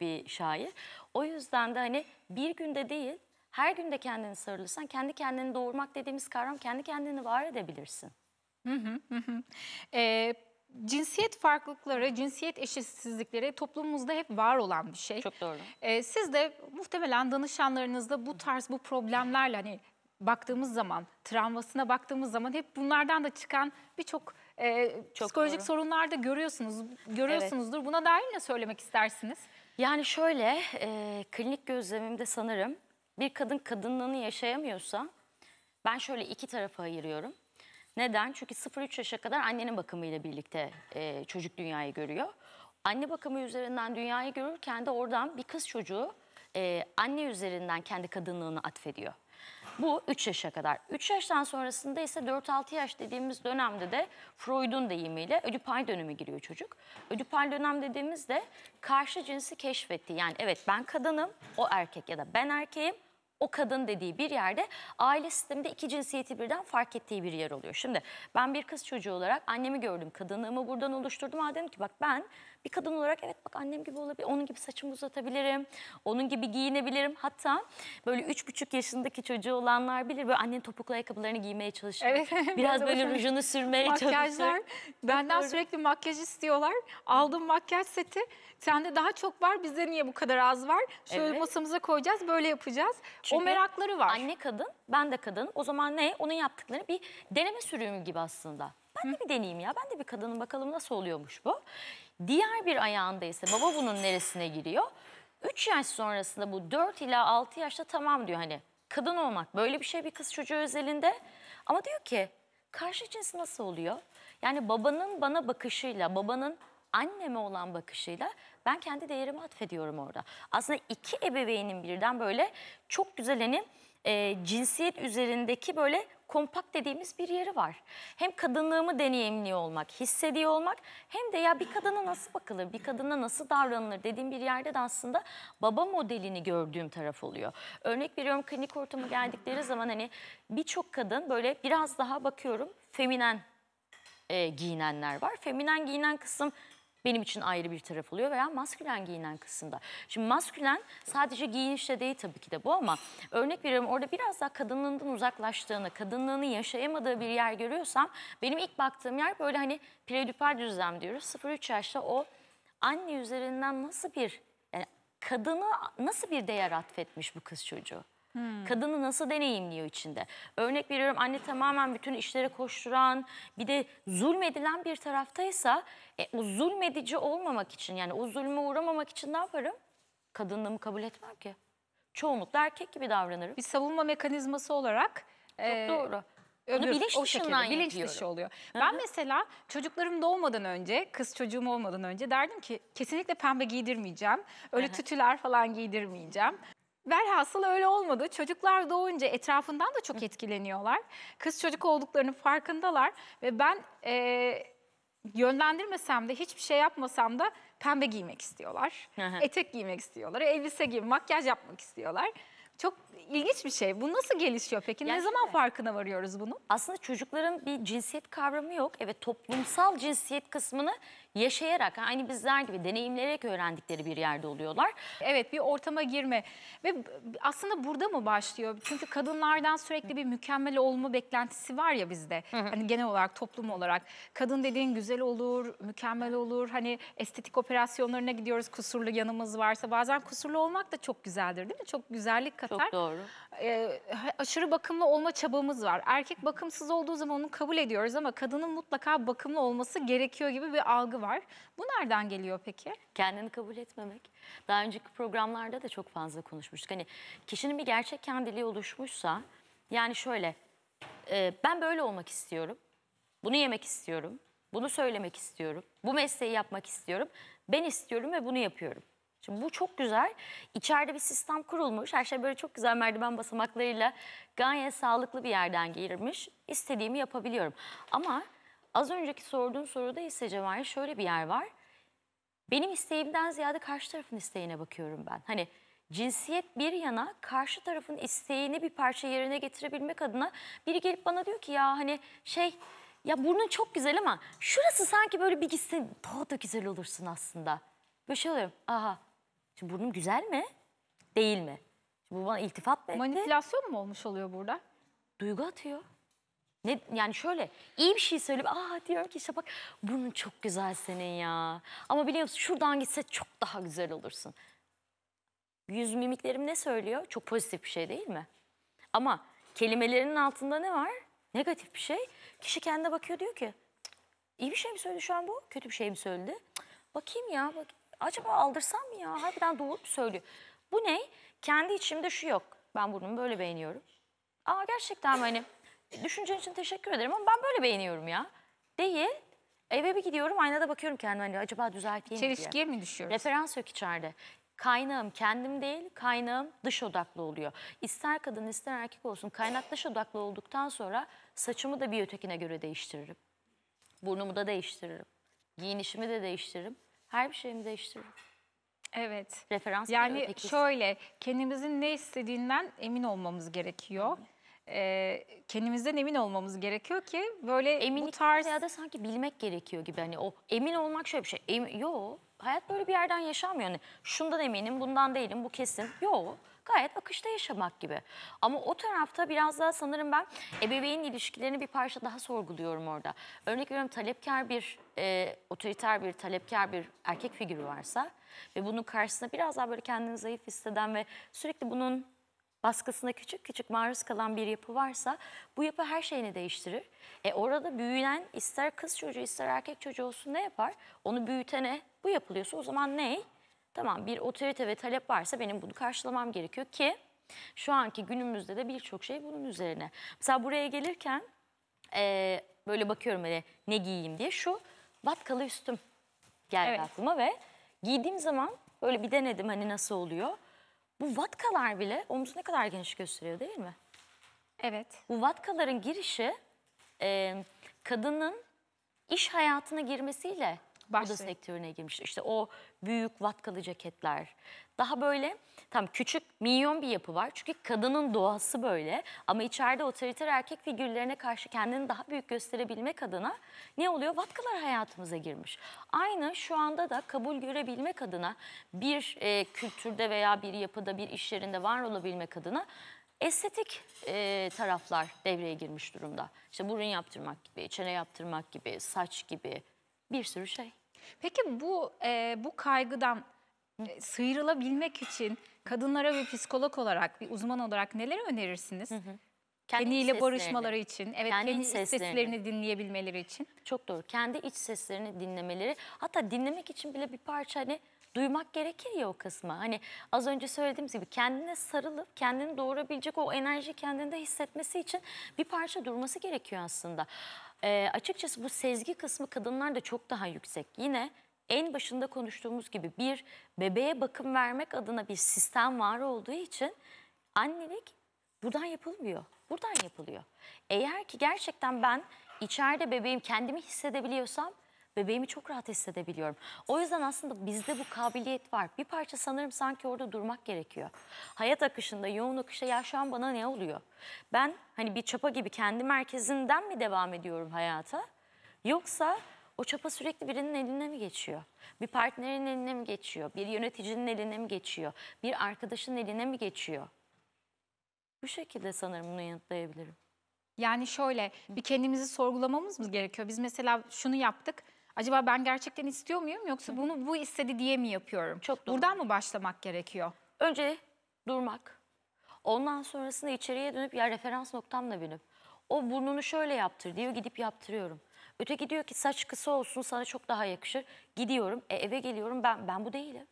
Speaker 5: bir şair. O yüzden de hani bir günde değil her günde kendini sarılırsan kendi kendini doğurmak dediğimiz kavram kendi kendini var edebilirsin.
Speaker 1: Hı cinsiyet farklılıkları, cinsiyet eşitsizlikleri toplumumuzda hep var olan bir şey. Çok doğru. E, siz de muhtemelen danışanlarınızda bu tarz bu problemlerle hani baktığımız zaman, travmasına baktığımız zaman hep bunlardan da çıkan birçok e, psikolojik doğru.
Speaker 5: sorunlar da görüyorsunuz, görüyorsunuzdur. Evet. Buna dair ne söylemek istersiniz? Yani şöyle, e, klinik gözlemimde sanırım bir kadın kadınlığını yaşayamıyorsa ben şöyle iki tarafa ayırıyorum. Neden? Çünkü 0-3 yaşa kadar annenin bakımıyla birlikte e, çocuk dünyayı görüyor. Anne bakımı üzerinden dünyayı görürken de oradan bir kız çocuğu e, anne üzerinden kendi kadınlığını atfediyor. Bu 3 yaşa kadar. 3 yaştan sonrasında ise 4-6 yaş dediğimiz dönemde de Freud'un deyimiyle ödipal dönemi giriyor çocuk. Ödipal dönem dediğimizde karşı cinsi keşfetti. Yani evet ben kadınım, o erkek ya da ben erkeğim o kadın dediği bir yerde aile sisteminde iki cinsiyeti birden fark ettiği bir yer oluyor. Şimdi ben bir kız çocuğu olarak annemi gördüm, kadınlığımı buradan oluşturdum. Ama dedim ki bak ben bir kadın olarak evet bak annem gibi olabilir, onun gibi saçımı uzatabilirim, onun gibi giyinebilirim. Hatta böyle üç buçuk yaşındaki çocuğu olanlar bilir böyle annenin topuklu ayakkabılarını giymeye çalışır. Evet. Biraz böyle rujunu sürmeye çalışır. Makyajlar, benden sürekli
Speaker 1: makyaj istiyorlar. aldım makyaj seti, sende daha çok var, bizde niye bu kadar az var?
Speaker 5: Şöyle evet. masamıza koyacağız, böyle yapacağız. Çünkü o merakları var. Anne kadın, ben de kadın. O zaman ne? Onun yaptıklarını bir deneme sürümü gibi aslında. Ben de bir deneyeyim ya. Ben de bir kadının bakalım nasıl oluyormuş bu. Diğer bir ayağında ise baba bunun neresine giriyor? 3 yaş sonrasında bu 4 ila 6 yaşta tamam diyor hani kadın olmak böyle bir şey bir kız çocuğu özelinde. Ama diyor ki karşı cins nasıl oluyor? Yani babanın bana bakışıyla, babanın anneme olan bakışıyla ben kendi değerimi atfediyorum orada. Aslında iki ebeveynin birden böyle çok güzel hani e, cinsiyet üzerindeki böyle kompak dediğimiz bir yeri var. Hem kadınlığımı deneyimliyor olmak, hissediyor olmak hem de ya bir kadına nasıl bakılır, bir kadına nasıl davranılır dediğim bir yerde de aslında baba modelini gördüğüm taraf oluyor. Örnek veriyorum klinik ortamı geldikleri zaman hani birçok kadın böyle biraz daha bakıyorum feminen e, giyinenler var. Feminen giyinen kısım benim için ayrı bir taraf oluyor veya maskülen giyinen kısımda. Şimdi maskülen sadece giyinişte değil tabii ki de bu ama örnek veriyorum orada biraz daha kadınlığından uzaklaştığını, kadınlığını yaşayamadığı bir yer görüyorsam benim ilk baktığım yer böyle hani prelüper düzlem diyoruz. 0-3 yaşta o anne üzerinden nasıl bir yani kadına nasıl bir değer atfetmiş bu kız çocuğu? Hmm. Kadını nasıl deneyimliyor içinde? Örnek veriyorum anne tamamen bütün işlere koşturan bir de zulmedilen bir taraftaysa e, o zulmedici olmamak için yani o zulme uğramamak için ne yaparım? Kadınlığımı kabul etmem ki. Çoğunlukla erkek gibi davranırım. Bir savunma mekanizması olarak. Çok e,
Speaker 1: doğru. Öbür, bilinç o şekilde, bilinç yapıyorum. dışı oluyor. Hı -hı. Ben mesela çocuklarım doğmadan önce, kız çocuğum olmadan önce derdim ki kesinlikle pembe giydirmeyeceğim. Öyle Hı -hı. tütüler falan giydirmeyeceğim. Velhasıl öyle olmadı. Çocuklar doğunca etrafından da çok etkileniyorlar. Kız çocuk olduklarının farkındalar ve ben e, yönlendirmesem de hiçbir şey yapmasam da pembe giymek istiyorlar. Etek giymek istiyorlar, elbise
Speaker 5: giymek, makyaj yapmak istiyorlar. Çok ilginç bir şey. Bu nasıl gelişiyor peki? Yani ne zaman farkına varıyoruz bunu? Aslında çocukların bir cinsiyet kavramı yok. Evet toplumsal cinsiyet kısmını yaşayarak aynı hani bizler gibi deneyimleyerek öğrendikleri bir yerde oluyorlar. Evet bir ortama girme ve aslında burada mı başlıyor? Çünkü kadınlardan sürekli bir mükemmel
Speaker 1: olma beklentisi var ya bizde. Hani genel olarak toplum olarak kadın dediğin güzel olur, mükemmel olur. Hani estetik operasyonlarına gidiyoruz kusurlu yanımız varsa bazen kusurlu olmak da çok güzeldir değil mi? Çok güzellik katar. Çok doğru. Ee, aşırı bakımlı olma çabamız var. Erkek bakımsız olduğu zaman onu kabul ediyoruz ama kadının mutlaka bakımlı olması gerekiyor gibi bir
Speaker 5: algı var var. Bu nereden geliyor peki? Kendini kabul etmemek. Daha önceki programlarda da çok fazla konuşmuştuk. Hani kişinin bir gerçek kendiliği oluşmuşsa yani şöyle e, ben böyle olmak istiyorum. Bunu yemek istiyorum. Bunu söylemek istiyorum. Bu mesleği yapmak istiyorum. Ben istiyorum ve bunu yapıyorum. Şimdi bu çok güzel. İçeride bir sistem kurulmuş. Her şey böyle çok güzel merdiven basamaklarıyla gayet sağlıklı bir yerden girmiş. İstediğimi yapabiliyorum. Ama Az önceki sorduğun soruda ise Cevahir şöyle bir yer var. Benim isteğimden ziyade karşı tarafın isteğine bakıyorum ben. Hani cinsiyet bir yana karşı tarafın isteğini bir parça yerine getirebilmek adına biri gelip bana diyor ki ya hani şey ya burnun çok güzel ama şurası sanki böyle bir gitsin daha da güzel olursun aslında. Böyle şey oluyorum. Aha şimdi burnum güzel mi? Değil mi? Şimdi bu bana iltifat mı etti? Manipülasyon mu olmuş oluyor burada? Duygu atıyor. Ne, yani şöyle iyi bir şey söyleyip aa diyorum ki işte bak bunun çok güzel senin ya. Ama biliyor musun şuradan gitse çok daha güzel olursun. Yüz mimiklerim ne söylüyor? Çok pozitif bir şey değil mi? Ama kelimelerinin altında ne var? Negatif bir şey. Kişi kendine bakıyor diyor ki iyi bir şey mi söyledi şu an bu? Kötü bir şey mi söyledi? bakayım ya bak acaba aldırsam mı ya? Harbiden doğru mu söylüyor? Bu ne? Kendi içimde şu yok. Ben burnumu böyle beğeniyorum. Aa gerçekten hani düşüncen için teşekkür ederim ama ben böyle beğeniyorum ya. Değil. Eve bir gidiyorum aynada bakıyorum kendime hani acaba düzelteyim mi diye. mi düşüyoruz? Referans yok içeride. Kaynağım kendim değil, kaynağım dış odaklı oluyor. İster kadın ister erkek olsun kaynak dış odaklı olduktan sonra saçımı da bir ötekine göre değiştiririm. Burnumu da değiştiririm. Giyinişimi de değiştiririm. Her bir şeyimi değiştiririm. Evet. Referans yani şöyle
Speaker 1: kendimizin ne istediğinden emin olmamız gerekiyor e,
Speaker 5: kendimizden emin olmamız gerekiyor ki böyle Eminlik bu tarz... ya da sanki bilmek gerekiyor gibi hani o emin olmak şöyle bir şey. Em, yo hayat böyle bir yerden yaşanmıyor. Hani şundan eminim bundan değilim bu kesin. Yo gayet akışta yaşamak gibi. Ama o tarafta biraz daha sanırım ben ebeveyn ilişkilerini bir parça daha sorguluyorum orada. Örnek veriyorum talepkar bir, e, otoriter bir, talepkar bir erkek figürü varsa ve bunun karşısında biraz daha böyle kendini zayıf hisseden ve sürekli bunun baskısına küçük küçük maruz kalan bir yapı varsa bu yapı her şeyini değiştirir. E orada büyüyen ister kız çocuğu ister erkek çocuğu olsun ne yapar? Onu büyütene bu yapılıyorsa o zaman ne? Tamam bir otorite ve talep varsa benim bunu karşılamam gerekiyor ki şu anki günümüzde de birçok şey bunun üzerine. Mesela buraya gelirken e, böyle bakıyorum hani ne giyeyim diye şu vatkalı üstüm geldi evet. aklıma ve giydiğim zaman böyle bir denedim hani nasıl oluyor. Bu vatkalar bile omuz ne kadar geniş gösteriyor değil mi? Evet. Bu vatkaların girişi e, kadının iş hayatına girmesiyle Başlayın. moda sektörüne girmiş. İşte o büyük vatkalı ceketler. Daha böyle tam küçük minyon bir yapı var. Çünkü kadının doğası böyle. Ama içeride otoriter erkek figürlerine karşı kendini daha büyük gösterebilmek adına ne oluyor? Vatkalar hayatımıza girmiş. Aynı şu anda da kabul görebilmek adına bir e, kültürde veya bir yapıda bir iş yerinde var olabilmek adına estetik e, taraflar devreye girmiş durumda. İşte burun yaptırmak gibi, çene yaptırmak gibi, saç gibi, bir sürü şey.
Speaker 1: Peki bu e, bu kaygıdan e, sıyrılabilmek için kadınlara bir psikolog olarak, bir uzman olarak neler önerirsiniz? Hı hı. Kendi Kendiyle barışmaları
Speaker 5: için, evet kendi, kendi iç seslerini. seslerini dinleyebilmeleri için. Çok doğru. Kendi iç seslerini dinlemeleri, hatta dinlemek için bile bir parça hani duymak gerekir ya o kısmı. Hani az önce söylediğimiz gibi kendine sarılıp kendini doğurabilecek o enerji kendinde hissetmesi için bir parça durması gerekiyor aslında. E, açıkçası bu sezgi kısmı kadınlar da çok daha yüksek. Yine en başında konuştuğumuz gibi bir bebeğe bakım vermek adına bir sistem var olduğu için annelik buradan yapılmıyor. Buradan yapılıyor. Eğer ki gerçekten ben içeride bebeğim kendimi hissedebiliyorsam bebeğimi çok rahat hissedebiliyorum. O yüzden aslında bizde bu kabiliyet var. Bir parça sanırım sanki orada durmak gerekiyor. Hayat akışında, yoğun akışta ya şu an bana ne oluyor? Ben hani bir çapa gibi kendi merkezinden mi devam ediyorum hayata? Yoksa o çapa sürekli birinin eline mi geçiyor? Bir partnerin eline mi geçiyor? Bir yöneticinin eline mi geçiyor? Bir arkadaşın eline mi geçiyor? Bu şekilde sanırım bunu yanıtlayabilirim.
Speaker 1: Yani şöyle bir kendimizi sorgulamamız mı gerekiyor? Biz mesela şunu yaptık. Acaba ben gerçekten istiyor muyum yoksa bunu bu istedi diye mi yapıyorum? Çok doğru. Buradan mı başlamak gerekiyor? Önce
Speaker 5: durmak. Ondan sonrasında içeriye dönüp ya referans noktamla benim. O burnunu şöyle yaptır diyor gidip yaptırıyorum. Öteki diyor ki saç kısa olsun sana çok daha yakışır. Gidiyorum e, eve geliyorum ben ben bu değilim.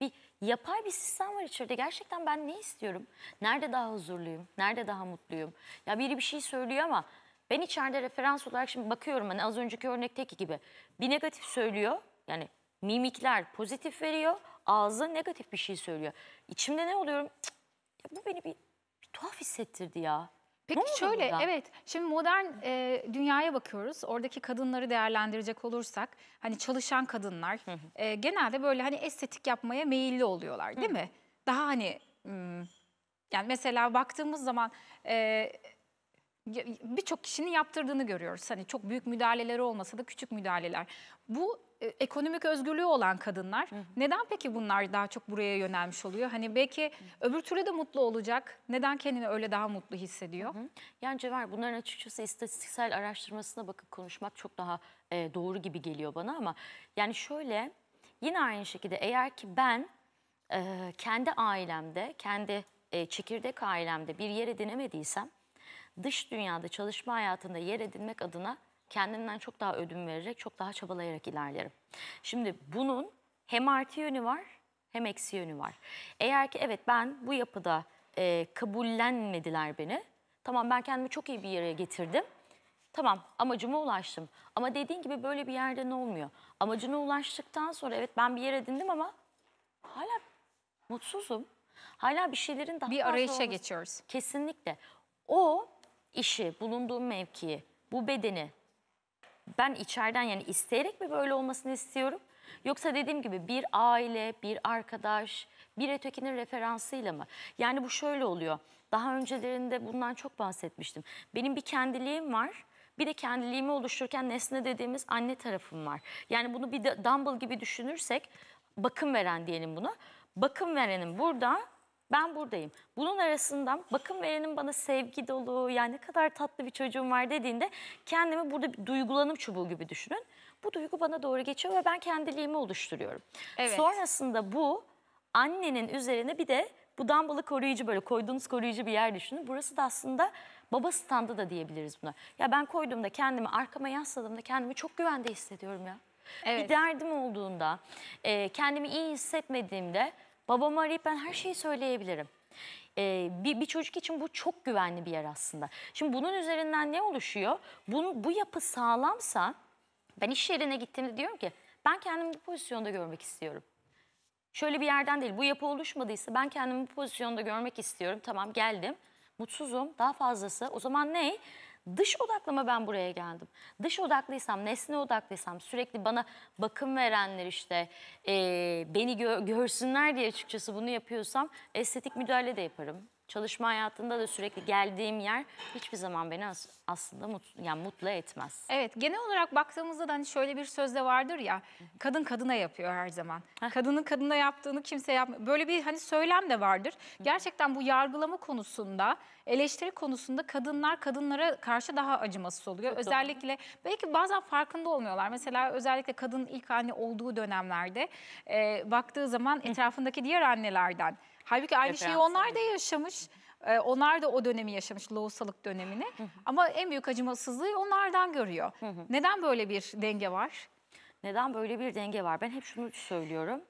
Speaker 5: Bir yapay bir sistem var içeride. Gerçekten ben ne istiyorum? Nerede daha huzurluyum? Nerede daha mutluyum? Ya biri bir şey söylüyor ama ben içeride referans olarak şimdi bakıyorum hani az önceki örnekteki gibi bir negatif söylüyor yani mimikler pozitif veriyor ağzı negatif bir şey söylüyor. İçimde ne oluyorum ya bu beni bir, bir tuhaf hissettirdi ya. Peki şöyle burada? evet
Speaker 1: şimdi modern e, dünyaya bakıyoruz. Oradaki kadınları değerlendirecek olursak hani çalışan kadınlar E, genelde böyle hani estetik yapmaya meyilli oluyorlar değil mi? Daha hani yani mesela baktığımız zaman e, birçok kişinin yaptırdığını görüyoruz. Hani çok büyük müdahaleleri olmasa da küçük müdahaleler. Bu e, ekonomik özgürlüğü olan kadınlar hı hı. neden peki bunlar daha çok buraya yönelmiş
Speaker 5: oluyor? Hani belki hı. öbür türlü de mutlu olacak. Neden kendini öyle daha mutlu hissediyor? Hı hı. Yani Cevher bunların açıkçası istatistiksel araştırmasına bakıp konuşmak çok daha e, doğru gibi geliyor bana ama yani şöyle yine aynı şekilde eğer ki ben e, kendi ailemde, kendi e, çekirdek ailemde bir yer edinemediysem dış dünyada çalışma hayatında yer edinmek adına kendimden çok daha ödün vererek, çok daha çabalayarak ilerlerim. Şimdi bunun hem artı yönü var hem eksi yönü var. Eğer ki evet ben bu yapıda e, kabullenmediler beni. Tamam ben kendimi çok iyi bir yere getirdim. Tamam amacıma ulaştım. Ama dediğin gibi böyle bir yerde ne olmuyor? Amacına ulaştıktan sonra evet ben bir yere edindim ama hala mutsuzum. Hala bir şeylerin daha bir arayışa olması. geçiyoruz. Kesinlikle. O işi, bulunduğum mevkiyi, bu bedeni ben içeriden yani isteyerek mi böyle olmasını istiyorum? Yoksa dediğim gibi bir aile, bir arkadaş, bir ötekinin referansıyla mı? Yani bu şöyle oluyor. Daha öncelerinde bundan çok bahsetmiştim. Benim bir kendiliğim var. Bir de kendiliğimi oluştururken nesne dediğimiz anne tarafım var. Yani bunu bir dumble gibi düşünürsek bakım veren diyelim buna. Bakım verenim burada, ben buradayım. Bunun arasından bakım verenin bana sevgi dolu, yani ne kadar tatlı bir çocuğum var dediğinde kendimi burada bir duygulanım çubuğu gibi düşünün. Bu duygu bana doğru geçiyor ve ben kendiliğimi oluşturuyorum. Evet. Sonrasında bu annenin üzerine bir de bu dambalı koruyucu böyle koyduğunuz koruyucu bir yer düşünün. Burası da aslında baba standı da diyebiliriz buna. Ya ben koyduğumda kendimi arkama yasladığımda kendimi çok güvende hissediyorum ya. Evet. Bir derdim olduğunda, kendimi iyi hissetmediğimde Babamı arayıp ben her şeyi söyleyebilirim. Ee, bir, bir çocuk için bu çok güvenli bir yer aslında. Şimdi bunun üzerinden ne oluşuyor? Bunu, bu yapı sağlamsa ben iş yerine gittiğimde diyorum ki ben kendimi bu pozisyonda görmek istiyorum. Şöyle bir yerden değil bu yapı oluşmadıysa ben kendimi bu pozisyonda görmek istiyorum. Tamam geldim mutsuzum daha fazlası o zaman ney? Dış odaklama ben buraya geldim. Dış odaklıysam, nesne odaklıysam, sürekli bana bakım verenler işte e, beni gö görsünler diye açıkçası bunu yapıyorsam estetik müdahale de yaparım çalışma hayatında da sürekli geldiğim yer hiçbir zaman beni as aslında mutlu, yani mutlu etmez. Evet genel olarak baktığımızda da hani şöyle bir söz de
Speaker 1: vardır ya kadın kadına yapıyor her zaman. Kadının kadına yaptığını kimse yapmıyor. Böyle bir hani söylem de vardır. Gerçekten bu yargılama konusunda eleştiri konusunda kadınlar kadınlara karşı daha acımasız oluyor. Çok özellikle doğru. belki bazen farkında olmuyorlar. Mesela özellikle kadın ilk anne hani olduğu dönemlerde e, baktığı zaman etrafındaki diğer annelerden Halbuki aynı şeyi onlar da yaşamış. Ee, onlar da o dönemi yaşamış, lohusalık dönemini.
Speaker 5: Ama en büyük acımasızlığı onlardan görüyor. Neden böyle bir denge var? Neden böyle bir denge var? Ben hep şunu söylüyorum.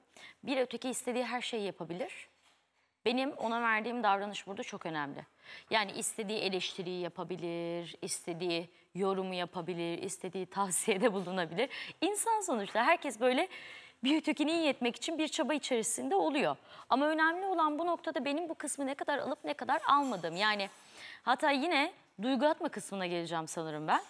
Speaker 5: Bir öteki istediği her şeyi yapabilir. Benim ona verdiğim davranış burada çok önemli. Yani istediği eleştiriyi yapabilir, istediği yorumu yapabilir, istediği tavsiyede bulunabilir. İnsan sonuçta herkes böyle büyütekini iyi etmek için bir çaba içerisinde oluyor. Ama önemli olan bu noktada benim bu kısmı ne kadar alıp ne kadar almadım. Yani hatta yine duygu atma kısmına geleceğim sanırım ben.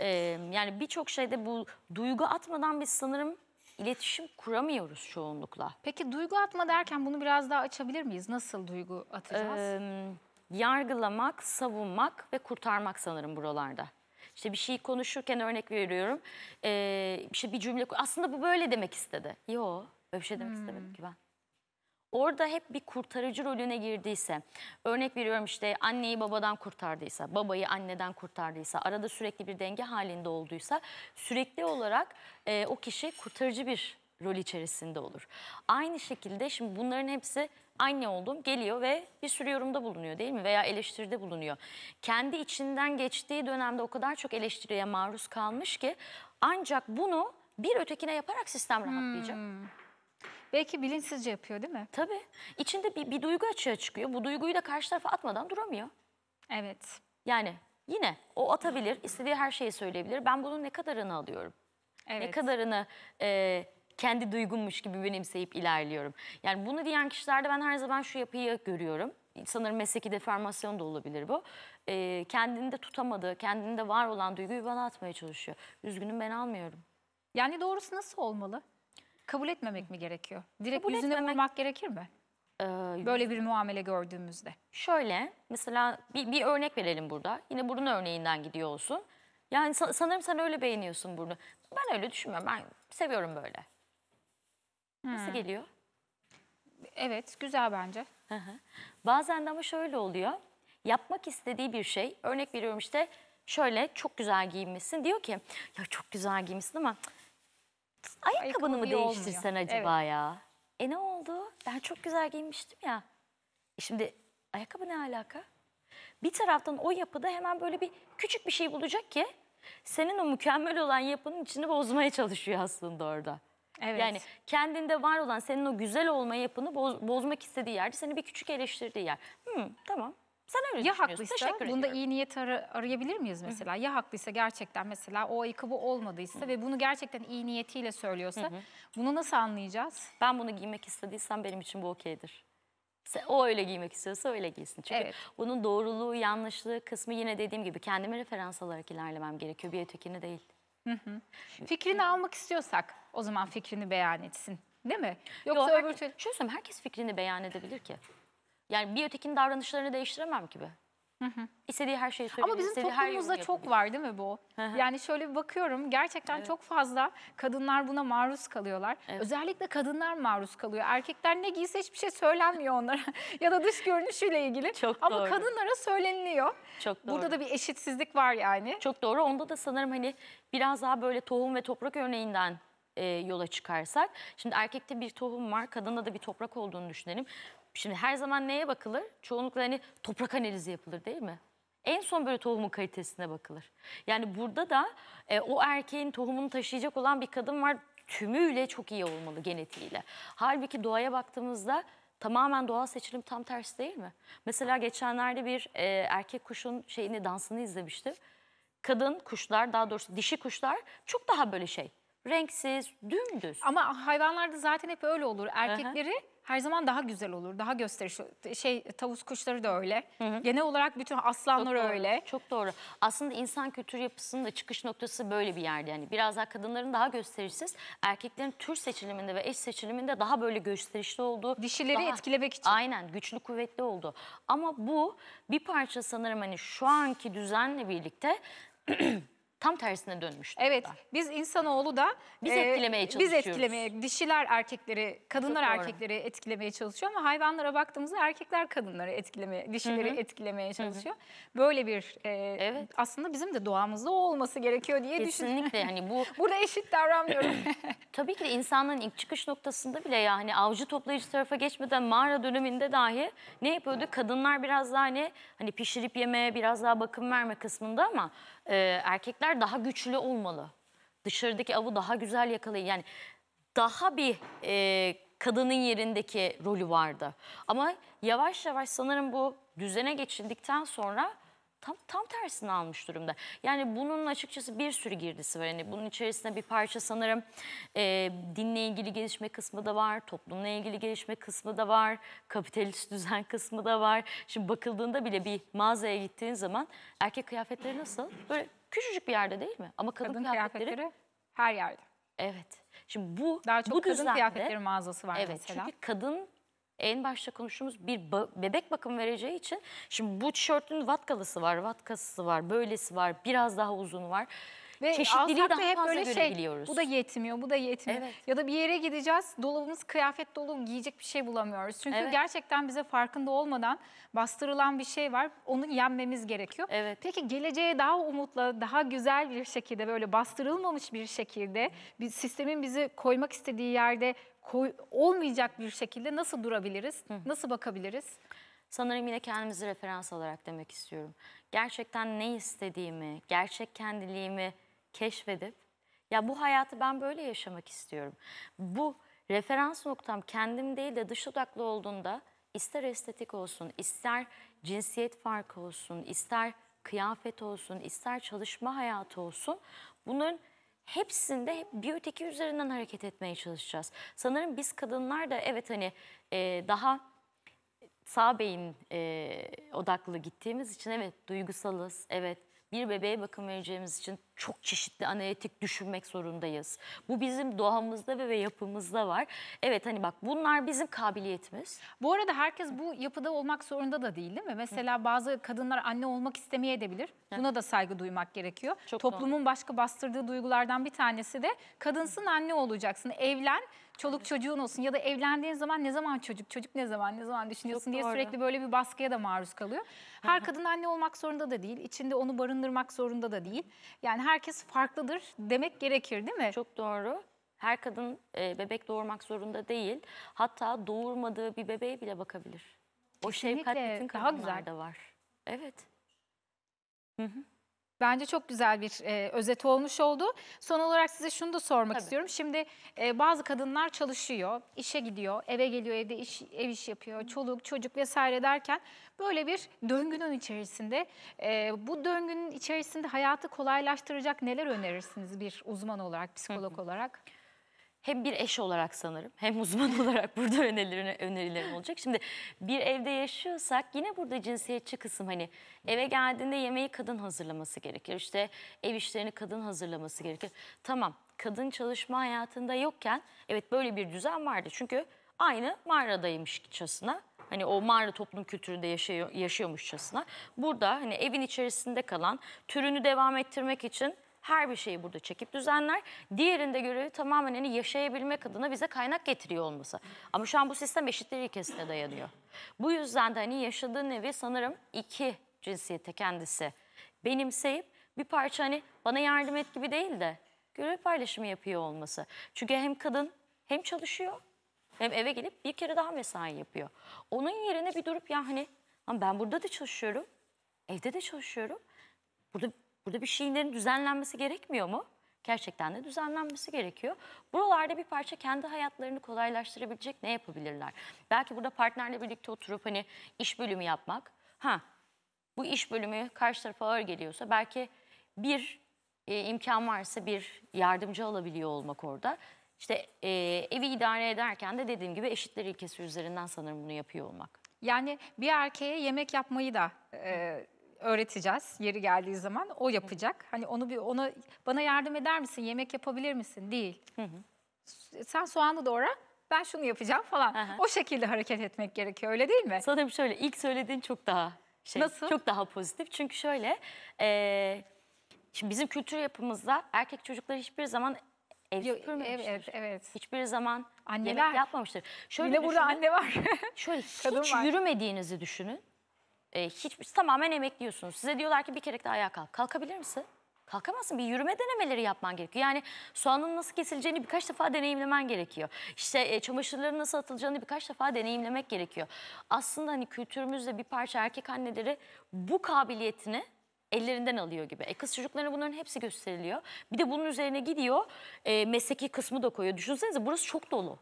Speaker 5: Ee, yani birçok şeyde bu duygu atmadan biz sanırım iletişim kuramıyoruz çoğunlukla. Peki duygu atma derken bunu biraz daha açabilir miyiz? Nasıl duygu atacağız? Ee, yargılamak, savunmak ve kurtarmak sanırım buralarda. İşte bir şey konuşurken örnek veriyorum. Ee, işte bir cümle aslında bu böyle demek istedi. Yo öyle bir şey demek hmm. istemedim ki ben orada hep bir kurtarıcı rolüne girdiyse, örnek veriyorum işte anneyi babadan kurtardıysa, babayı anneden kurtardıysa, arada sürekli bir denge halinde olduysa, sürekli olarak e, o kişi kurtarıcı bir rol içerisinde olur. Aynı şekilde şimdi bunların hepsi anne olduğum geliyor ve bir sürü yorumda bulunuyor değil mi? Veya eleştiride bulunuyor. Kendi içinden geçtiği dönemde o kadar çok eleştiriye maruz kalmış ki ancak bunu bir ötekine yaparak sistem hmm. rahatlayacak. Hmm. Belki bilinçsizce yapıyor değil mi? Tabii. İçinde bir, bir duygu açığa çıkıyor. Bu duyguyu da karşı tarafa atmadan duramıyor. Evet. Yani yine o atabilir, istediği her şeyi söyleyebilir. Ben bunun ne kadarını alıyorum? Evet. Ne kadarını e, kendi duygummuş gibi benimseyip ilerliyorum. Yani bunu diyen kişilerde ben her zaman şu yapıyı görüyorum. Sanırım mesleki deformasyon da olabilir bu. Ee, Kendini de tutamadığı, kendinde var olan duyguyu bana atmaya çalışıyor. Üzgünüm ben almıyorum. Yani doğrusu nasıl olmalı? Kabul etmemek mi gerekiyor? Direkt Kabul yüzüne etmemek... vurmak gerekir mi? Ee, böyle bir muamele gördüğümüzde. Şöyle mesela bir, bir örnek verelim burada. Yine burun örneğinden gidiyor olsun. Yani sanırım sen öyle beğeniyorsun burnu. Ben öyle düşünmüyorum. Ben seviyorum böyle. Nasıl geliyor? Evet, güzel bence. Bazen de ama şöyle oluyor. Yapmak istediği bir şey, örnek veriyorum işte şöyle çok güzel giyinmişsin. Diyor ki ya çok güzel giyinmişsin ama ayakkabını mı Ayakkabı olmuyor." değiştirsen acaba ya? E ne oldu? Ben çok güzel giymiştim ya. E şimdi ayakkabı ne alaka? Bir taraftan o yapıda hemen böyle bir küçük bir şey bulacak ki senin o mükemmel olan yapının içini bozmaya çalışıyor aslında orada. Evet. Yani kendinde var olan senin o güzel olma yapını boz, bozmak istediği yerde seni bir küçük eleştirdiği yer. Hmm, tamam. Sen öyle ya haklıysa Teşekkür bunda ediyorum. iyi niyet ar arayabilir
Speaker 1: miyiz mesela? Hı -hı. Ya haklıysa gerçekten mesela o ayakkabı olmadıysa Hı -hı. ve bunu gerçekten iyi niyetiyle
Speaker 5: söylüyorsa Hı -hı. bunu nasıl anlayacağız? Ben bunu giymek istediysem benim için bu okeydir. O öyle giymek istiyorsa öyle giysin. Çünkü evet. bunun doğruluğu, yanlışlığı kısmı yine dediğim gibi kendime referans alarak ilerlemem gerekiyor. Bir ötekine değil. Fikrini almak istiyorsak o zaman fikrini beyan etsin. Değil mi? Yoksa Yok, öbür türlü... Şöyle söyleyeyim herkes fikrini beyan edebilir ki. Yani bir ötekinin davranışlarını değiştiremem gibi. İstediği her şeyi söylüyor. Ama bizim istediği
Speaker 1: toplumumuzda çok var değil mi bu? yani şöyle bir bakıyorum gerçekten çok fazla kadınlar buna maruz kalıyorlar. Evet. Özellikle kadınlar maruz kalıyor. Erkekler ne giyse hiçbir şey söylenmiyor onlara
Speaker 5: ya da dış görünüşüyle ilgili. Çok Ama doğru. kadınlara söyleniliyor. Çok doğru. Burada da bir eşitsizlik var yani. Çok doğru. Onda da sanırım hani biraz daha böyle tohum ve toprak örneğinden e, yola çıkarsak. Şimdi erkekte bir tohum var, kadında da bir toprak olduğunu düşünelim. Şimdi her zaman neye bakılır? Çoğunlukla hani toprak analizi yapılır değil mi? En son böyle tohumun kalitesine bakılır. Yani burada da e, o erkeğin tohumunu taşıyacak olan bir kadın var tümüyle çok iyi olmalı genetiğiyle. Halbuki doğaya baktığımızda tamamen doğal seçilim tam tersi değil mi? Mesela geçenlerde bir e, erkek kuşun şeyini dansını izlemiştim. Kadın kuşlar daha doğrusu dişi kuşlar çok daha böyle şey renksiz, dümdüz. Ama hayvanlarda zaten hep öyle olur. Erkekleri... Hı her zaman daha güzel olur. Daha gösteriş. Şey tavus kuşları da öyle. Hı hı. Genel olarak bütün aslanlar çok öyle. Çok doğru. Aslında insan kültür yapısının da çıkış noktası böyle bir yerde. Yani biraz daha kadınların daha gösterişsiz, erkeklerin tür seçiliminde ve eş seçiliminde daha böyle gösterişli olduğu. Dişileri daha, etkilemek için. Aynen güçlü kuvvetli oldu. Ama bu bir parça sanırım hani şu anki düzenle birlikte tam tersine dönmüş. Evet durumda. biz insanoğlu da biz e, etkilemeye çalışıyoruz. Biz etkilemeye
Speaker 1: dişiler erkekleri, kadınlar erkekleri etkilemeye çalışıyor ama hayvanlara baktığımızda erkekler kadınları etkilemeye, dişileri Hı -hı. etkilemeye çalışıyor. Hı -hı. Böyle bir e, evet.
Speaker 5: aslında bizim de doğamızda o olması gerekiyor diye düşünüyorum. Kesinlikle yani bu burada eşit davranmıyorum. Tabii ki de insanların ilk çıkış noktasında bile yani avcı toplayıcı tarafa geçmeden mağara döneminde dahi ne yapıyordu? Kadınlar biraz daha hani hani pişirip yemeye biraz daha bakım verme kısmında ama e, erkekler daha güçlü olmalı. Dışarıdaki avı daha güzel yakalayın. Yani daha bir e, kadının yerindeki rolü vardı. Ama yavaş yavaş sanırım bu düzene geçildikten sonra tam tam tersini almış durumda. Yani bunun açıkçası bir sürü girdisi var. Yani bunun içerisinde bir parça sanırım e, dinle ilgili gelişme kısmı da var, toplumla ilgili gelişme kısmı da var, kapitalist düzen kısmı da var. Şimdi bakıldığında bile bir mağazaya gittiğin zaman erkek kıyafetleri nasıl? Böyle küçücük bir yerde değil mi? Ama kadın, kadın kıyafetleri, kıyafetleri her yerde. Evet. Şimdi bu daha çok bu kadın düzende, kıyafetleri mağazası var evet, mesela. Çünkü kadın en başta konuştuğumuz bir ba bebek bakım vereceği için şimdi bu tişörtün vatkalısı var, vatkası var, böylesi var, biraz daha uzun var. Ve çeşitliliği daha hep fazla böyle şey, bu da
Speaker 1: yetmiyor, bu da yetmiyor. Evet. Ya da bir yere gideceğiz, dolabımız kıyafet dolu, giyecek bir şey bulamıyoruz. Çünkü evet. gerçekten bize farkında olmadan bastırılan bir şey var, onu yenmemiz gerekiyor. Evet. Peki geleceğe daha umutla, daha güzel bir şekilde, böyle bastırılmamış bir şekilde, bir sistemin bizi
Speaker 5: koymak istediği yerde koy, olmayacak bir şekilde nasıl durabiliriz? Hı. Nasıl bakabiliriz? Sanırım yine kendimizi referans alarak demek istiyorum. Gerçekten ne istediğimi, gerçek kendiliğimi keşfedip ya bu hayatı ben böyle yaşamak istiyorum. Bu referans noktam kendim değil de dış odaklı olduğunda ister estetik olsun, ister cinsiyet farkı olsun, ister kıyafet olsun, ister çalışma hayatı olsun bunun hepsinde hep bir öteki üzerinden hareket etmeye çalışacağız. Sanırım biz kadınlar da evet hani e, daha sağ beyin e, odaklı gittiğimiz için evet duygusalız, evet bir bebeğe bakım vereceğimiz için çok çeşitli analitik düşünmek zorundayız. Bu bizim doğamızda ve yapımızda var. Evet hani bak bunlar bizim kabiliyetimiz. Bu arada herkes
Speaker 1: bu yapıda olmak zorunda da değil değil mi? Mesela bazı kadınlar anne olmak istemeyebilir. Buna da saygı duymak gerekiyor. Çok Toplumun doğru. başka bastırdığı duygulardan bir tanesi de kadınsın anne olacaksın. Evlen çoluk çocuğun olsun ya da evlendiğin zaman ne zaman çocuk, çocuk ne zaman, ne zaman düşünüyorsun diye sürekli böyle bir baskıya da maruz kalıyor. Her kadın anne olmak zorunda da değil, içinde onu barındırmak
Speaker 5: zorunda da değil. Yani herkes farklıdır demek gerekir değil mi? Çok doğru. Her kadın e, bebek doğurmak zorunda değil. Hatta doğurmadığı bir bebeğe bile bakabilir. O Kesinlikle, şefkat bütün kadınlarda var. Evet.
Speaker 1: Hı hı. Bence çok güzel bir e, özet olmuş oldu. Son olarak size şunu da sormak Tabii. istiyorum. Şimdi e, bazı kadınlar çalışıyor, işe gidiyor, eve geliyor, evde iş, ev iş yapıyor, çoluk, çocuk vesaire derken böyle bir döngünün içerisinde e, bu döngünün içerisinde hayatı kolaylaştıracak neler önerirsiniz bir uzman olarak, psikolog olarak?
Speaker 5: hem bir eş olarak sanırım hem uzman olarak burada önerilerim, önerilerim olacak. Şimdi bir evde yaşıyorsak yine burada cinsiyetçi kısım hani eve geldiğinde yemeği kadın hazırlaması gerekir. İşte ev işlerini kadın hazırlaması gerekir. Tamam kadın çalışma hayatında yokken evet böyle bir düzen vardı. Çünkü aynı mağaradaymışçasına Hani o mağara toplum kültüründe yaşıyor, yaşıyormuşçasına. Burada hani evin içerisinde kalan türünü devam ettirmek için her bir şeyi burada çekip düzenler. Diğerinde görevi tamamen hani yaşayabilmek adına bize kaynak getiriyor olması. Ama şu an bu sistem eşitlik ilkesine dayanıyor. Bu yüzden de hani yaşadığın evi sanırım iki cinsiyete kendisi benimseyip bir parça hani bana yardım et gibi değil de görev paylaşımı yapıyor olması. Çünkü hem kadın hem çalışıyor hem eve gelip bir kere daha mesai yapıyor. Onun yerine bir durup ya hani ben burada da çalışıyorum, evde de çalışıyorum. Burada Burada bir şeylerin düzenlenmesi gerekmiyor mu? Gerçekten de düzenlenmesi gerekiyor. Buralarda bir parça kendi hayatlarını kolaylaştırabilecek ne yapabilirler? Belki burada partnerle birlikte oturup hani iş bölümü yapmak. Ha bu iş bölümü karşı tarafa ağır geliyorsa belki bir e, imkan varsa bir yardımcı alabiliyor olmak orada. İşte e, evi idare ederken de dediğim gibi eşitler ilkesi üzerinden sanırım bunu yapıyor olmak.
Speaker 1: Yani bir erkeğe yemek yapmayı da e, öğreteceğiz yeri geldiği zaman o yapacak. Hani onu bir ona bana yardım eder misin? Yemek yapabilir misin? Değil. Hı hı. Sen soğanı doğra ben şunu yapacağım falan. Aha. O şekilde hareket etmek gerekiyor öyle değil mi?
Speaker 5: Sanırım şöyle ilk söylediğin çok daha şey, Nasıl? çok daha pozitif. Çünkü şöyle e, şimdi bizim kültür yapımızda erkek çocuklar hiçbir zaman ev süpürmemiştir. Evet, evet. Hiçbir zaman Anneler. yemek yapmamıştır. Şöyle Yine düşünün, burada anne var. şöyle hiç var. yürümediğinizi düşünün. E, hiç tamamen emekliyorsunuz. Size diyorlar ki bir kere daha ayağa kalk. Kalkabilir misin? Kalkamazsın. Bir yürüme denemeleri yapman gerekiyor. Yani soğanın nasıl kesileceğini birkaç defa deneyimlemen gerekiyor. İşte e, çamaşırların nasıl atılacağını birkaç defa deneyimlemek gerekiyor. Aslında hani kültürümüzde bir parça erkek anneleri bu kabiliyetini ellerinden alıyor gibi. E kız çocuklarına bunların hepsi gösteriliyor. Bir de bunun üzerine gidiyor e, mesleki kısmı da koyuyor. Düşünsenize burası çok dolu.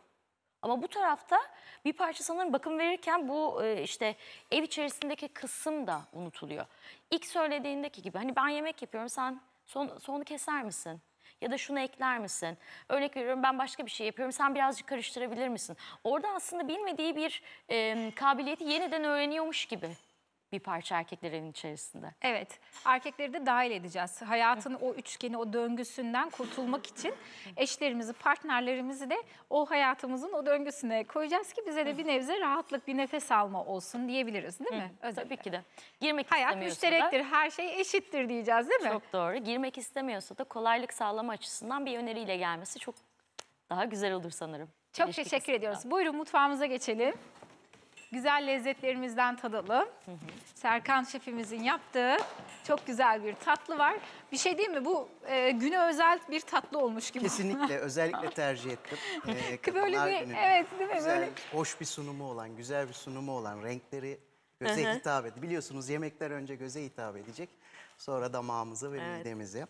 Speaker 5: Ama bu tarafta bir parça sanırım bakım verirken bu e, işte ev içerisindeki kısım da unutuluyor. İlk söylediğindeki gibi hani ben yemek yapıyorum sen son, sonu keser misin? Ya da şunu ekler misin? Örnek veriyorum ben başka bir şey yapıyorum sen birazcık karıştırabilir misin? Orada aslında bilmediği bir e, kabiliyeti yeniden öğreniyormuş gibi bir parça erkeklerin içerisinde. Evet,
Speaker 1: erkekleri de dahil edeceğiz. Hayatın o üçgeni, o döngüsünden kurtulmak için eşlerimizi, partnerlerimizi de o hayatımızın o döngüsüne koyacağız ki bize de bir nebze rahatlık, bir nefes alma
Speaker 5: olsun diyebiliriz değil mi? Özellikle. Tabii ki de. Girmek Hayat müşterektir, da, her şey eşittir diyeceğiz değil mi? Çok doğru. Girmek istemiyorsa da kolaylık sağlama açısından bir öneriyle gelmesi çok daha güzel olur sanırım.
Speaker 1: Çok teşekkür ediyoruz. Buyurun mutfağımıza geçelim güzel lezzetlerimizden tadalım. Serkan şefimizin yaptığı çok güzel bir tatlı var. Bir şey değil mi? Bu e, güne özel bir tatlı olmuş gibi. Kesinlikle.
Speaker 3: özellikle tercih ettim. Ee, Böyle bir, evet değil mi? Güzel, Böyle... hoş bir sunumu olan, güzel bir sunumu olan, renkleri göze hitap ediyor. Biliyorsunuz yemekler önce göze hitap edecek. Sonra damağımızı ve evet. midemizi.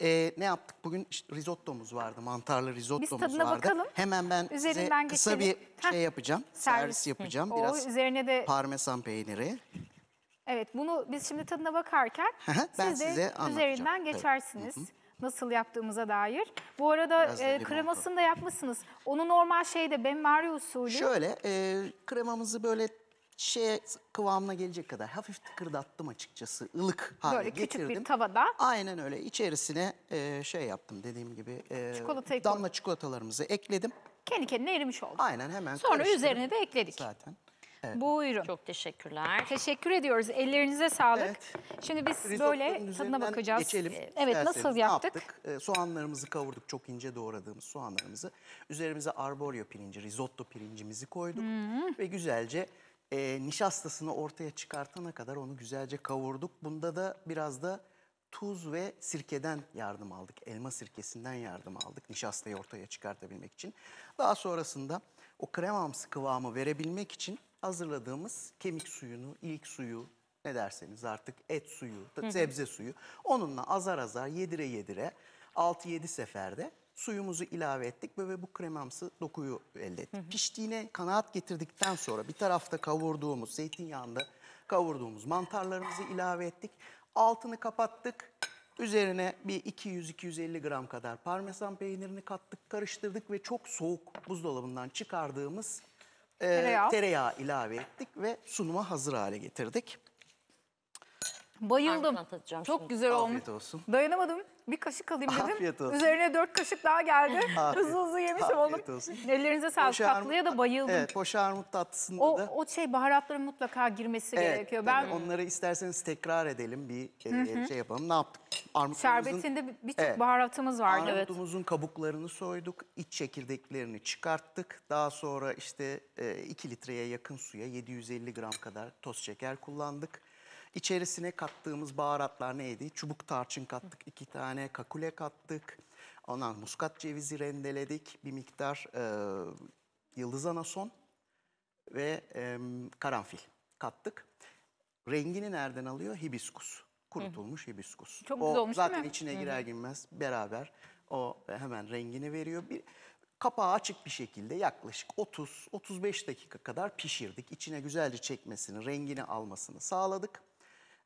Speaker 3: Ee, ne yaptık? Bugün işte risottomuz vardı. Mantarlı risottomuz Biz tadına vardı. bakalım. Hemen ben Üzerinden size kısa geçelim. bir şey yapacağım. Servis, servis yapacağım. Hı. Biraz o, üzerine de parmesan peyniri.
Speaker 1: Evet bunu biz şimdi tadına bakarken ben siz de size üzerinden geçersiniz. Hı -hı nasıl yaptığımıza dair. Bu arada e, kremasını da yapmışsınız. Onu normal şeyde ben Mario usulü. Şöyle
Speaker 3: e, kremamızı böyle şey kıvamına gelecek kadar hafif tıkırdattım açıkçası. ılık hale Böyle getirdim. küçük bir tavada. Aynen öyle. içerisine e, şey yaptım dediğim gibi. E, damla çikolatalarımızı ekledim. Kendi kendine erimiş oldu. Aynen hemen Sonra üzerine de ekledik. zaten. Buyurun.
Speaker 1: Çok teşekkürler. Teşekkür ediyoruz. Ellerinize sağlık. Evet. Şimdi biz böyle tadına bakacağız.
Speaker 3: Geçelim. E, evet isterseniz. nasıl Ne yaptık? E, soğanlarımızı kavurduk. Çok ince doğradığımız soğanlarımızı. Üzerimize arborio pirinci, risotto pirincimizi koyduk. Hmm. Ve güzelce e, nişastasını ortaya çıkartana kadar onu güzelce kavurduk. Bunda da biraz da tuz ve sirkeden yardım aldık. Elma sirkesinden yardım aldık nişastayı ortaya çıkartabilmek için. Daha sonrasında o kremamsı kıvamı verebilmek için hazırladığımız kemik suyunu, ilk suyu ne derseniz artık et suyu, sebze suyu onunla azar azar yedire yedire 6-7 seferde Suyumuzu ilave ettik ve bu kremamsı dokuyu elde ettik. Hı hı. Piştiğine kanaat getirdikten sonra bir tarafta kavurduğumuz zeytinyağında kavurduğumuz mantarlarımızı ilave ettik. Altını kapattık. Üzerine bir 200-250 gram kadar parmesan peynirini kattık, karıştırdık ve çok soğuk buzdolabından çıkardığımız e, tereyağı. tereyağı ilave ettik ve sunuma hazır hale getirdik.
Speaker 5: Bayıldım. Çok şimdi. güzel olmuş. Afiyet
Speaker 3: olsun.
Speaker 1: Dayanamadım bir kaşık alayım dedim. Afiyet olsun. Üzerine dört kaşık daha geldi. hızlı hızlı yemişim oğlum. Olsun. Ellerinize sağlık. Poşa Tatlıya da bayıldım. Evet, poşa tatlısında o, da. O şey baharatların mutlaka girmesi evet, gerekiyor. Ben Onları
Speaker 3: isterseniz tekrar edelim. Bir e, Hı -hı. şey yapalım. Ne yaptık? Şerbetinde birçok evet.
Speaker 1: baharatımız vardı. Armutumuzun
Speaker 3: evet. kabuklarını soyduk. iç çekirdeklerini çıkarttık. Daha sonra işte 2 e, litreye yakın suya 750 gram kadar toz şeker kullandık. İçerisine kattığımız baharatlar neydi? Çubuk tarçın kattık, iki tane kakule kattık. Ondan muskat cevizi rendeledik. Bir miktar e, yıldız anason ve e, karanfil kattık. Rengini nereden alıyor? Hibiskus. Kurutulmuş hibiskus. Çok o güzel olmuş zaten değil mi? içine girer girmez beraber o hemen rengini veriyor. Bir kapağı açık bir şekilde yaklaşık 30-35 dakika kadar pişirdik. İçine güzelce çekmesini, rengini almasını sağladık.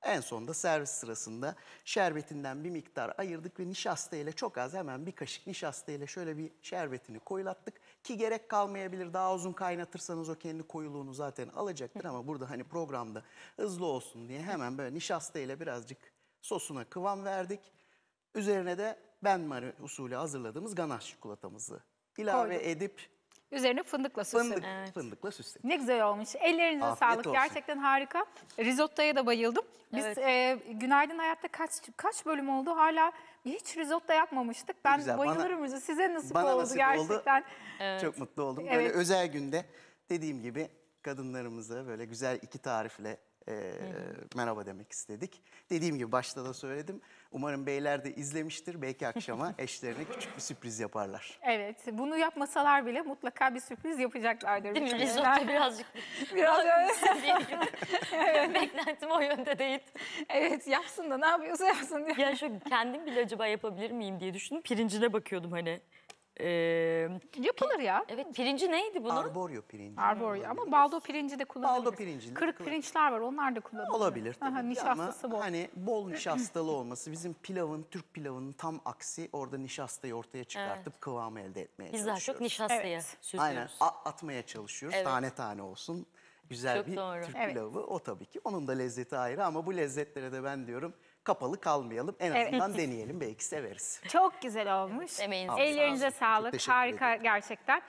Speaker 3: En sonunda servis sırasında şerbetinden bir miktar ayırdık ve nişasta ile çok az hemen bir kaşık nişasta ile şöyle bir şerbetini koyulattık. Ki gerek kalmayabilir daha uzun kaynatırsanız o kendi koyuluğunu zaten alacaktır ama burada hani programda hızlı olsun diye hemen böyle nişasta ile birazcık sosuna kıvam verdik. Üzerine de benmari usulü hazırladığımız ganaş çikolatamızı ilave Koydum. edip
Speaker 1: Üzerine fındıkla süslemiş. Fındık, Evet.
Speaker 3: Fındıkla süsledim. Ne
Speaker 1: güzel olmuş. Ellerinize Afiyet sağlık. olsun. Gerçekten harika. Risottoya da bayıldım. Biz Evet. e, Günaydın Hayat'ta kaç kaç bölüm oldu? Hala hiç risotto yapmamıştık. Ben güzel. bayılırım. risotto. Size nasip bana oldu nasip oldu. gerçekten.
Speaker 5: Çok mutlu
Speaker 3: oldum. Böyle Evet. özel günde dediğim gibi kadınlarımıza böyle güzel iki tarifle e, merhaba demek istedik. Dediğim gibi başta da söyledim. Umarım beyler de izlemiştir. Belki akşama eşlerine küçük bir sürpriz yaparlar.
Speaker 1: Evet bunu yapmasalar bile mutlaka bir sürpriz yapacaklardır. Değil mi? Risotto birazcık
Speaker 5: biraz öyle. evet. Beklentim o yönde değil. Evet yapsın da ne yapıyorsa yapsın diye. Ya şu kendim bile acaba yapabilir miyim diye düşündüm. Pirincine bakıyordum hani. Ee, Yapılır ya. Evet pirinci neydi bunun? Arborio pirinci. Arborio ama baldo pirinci de kullanılır. Baldo pirincini
Speaker 1: Kırık kullan- pirinçler var onlar da kullanılır. Olabilir tabii Aha, ki nişastası
Speaker 3: ama bol. hani bol nişastalı olması bizim pilavın, Türk pilavının tam aksi orada nişastayı ortaya çıkartıp kıvamı elde etmeye Biz daha çalışıyoruz. çok nişastaya Evet. süzüyoruz. Aynen a- atmaya çalışıyoruz Evet. tane tane olsun. Güzel Çok bir doğru. Türk Evet. pilavı o tabii ki. Onun da lezzeti ayrı ama bu lezzetlere de ben diyorum kapalı kalmayalım. En Evet. azından deneyelim belki severiz.
Speaker 1: Çok güzel olmuş. emeğinize Ellerinize olsun. Çok sağlık. teşekkür Harika gerçekten.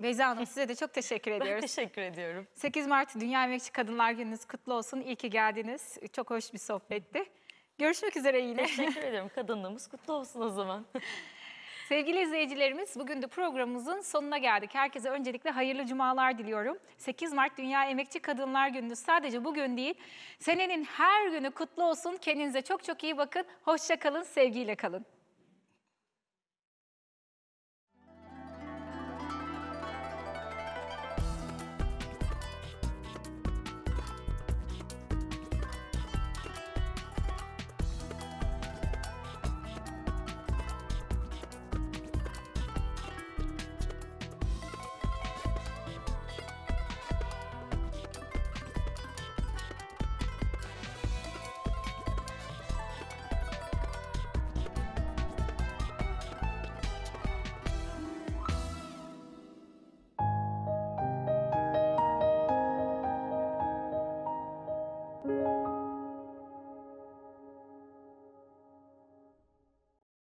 Speaker 1: Beyza Hanım size de çok teşekkür ediyoruz. Teşekkür ediyorum. 8 Mart Dünya Emekçi Kadınlar Gününüz kutlu olsun. İyi ki geldiniz. Çok hoş bir sohbetti. Görüşmek üzere yine. Teşekkür ederim.
Speaker 5: Kadınlığımız kutlu olsun o zaman.
Speaker 1: Sevgili izleyicilerimiz bugün de programımızın sonuna geldik. Herkese öncelikle hayırlı cumalar diliyorum. 8 Mart Dünya Emekçi Kadınlar Günü sadece bugün değil, senenin her günü kutlu olsun. Kendinize çok çok iyi bakın. Hoşça kalın, sevgiyle kalın.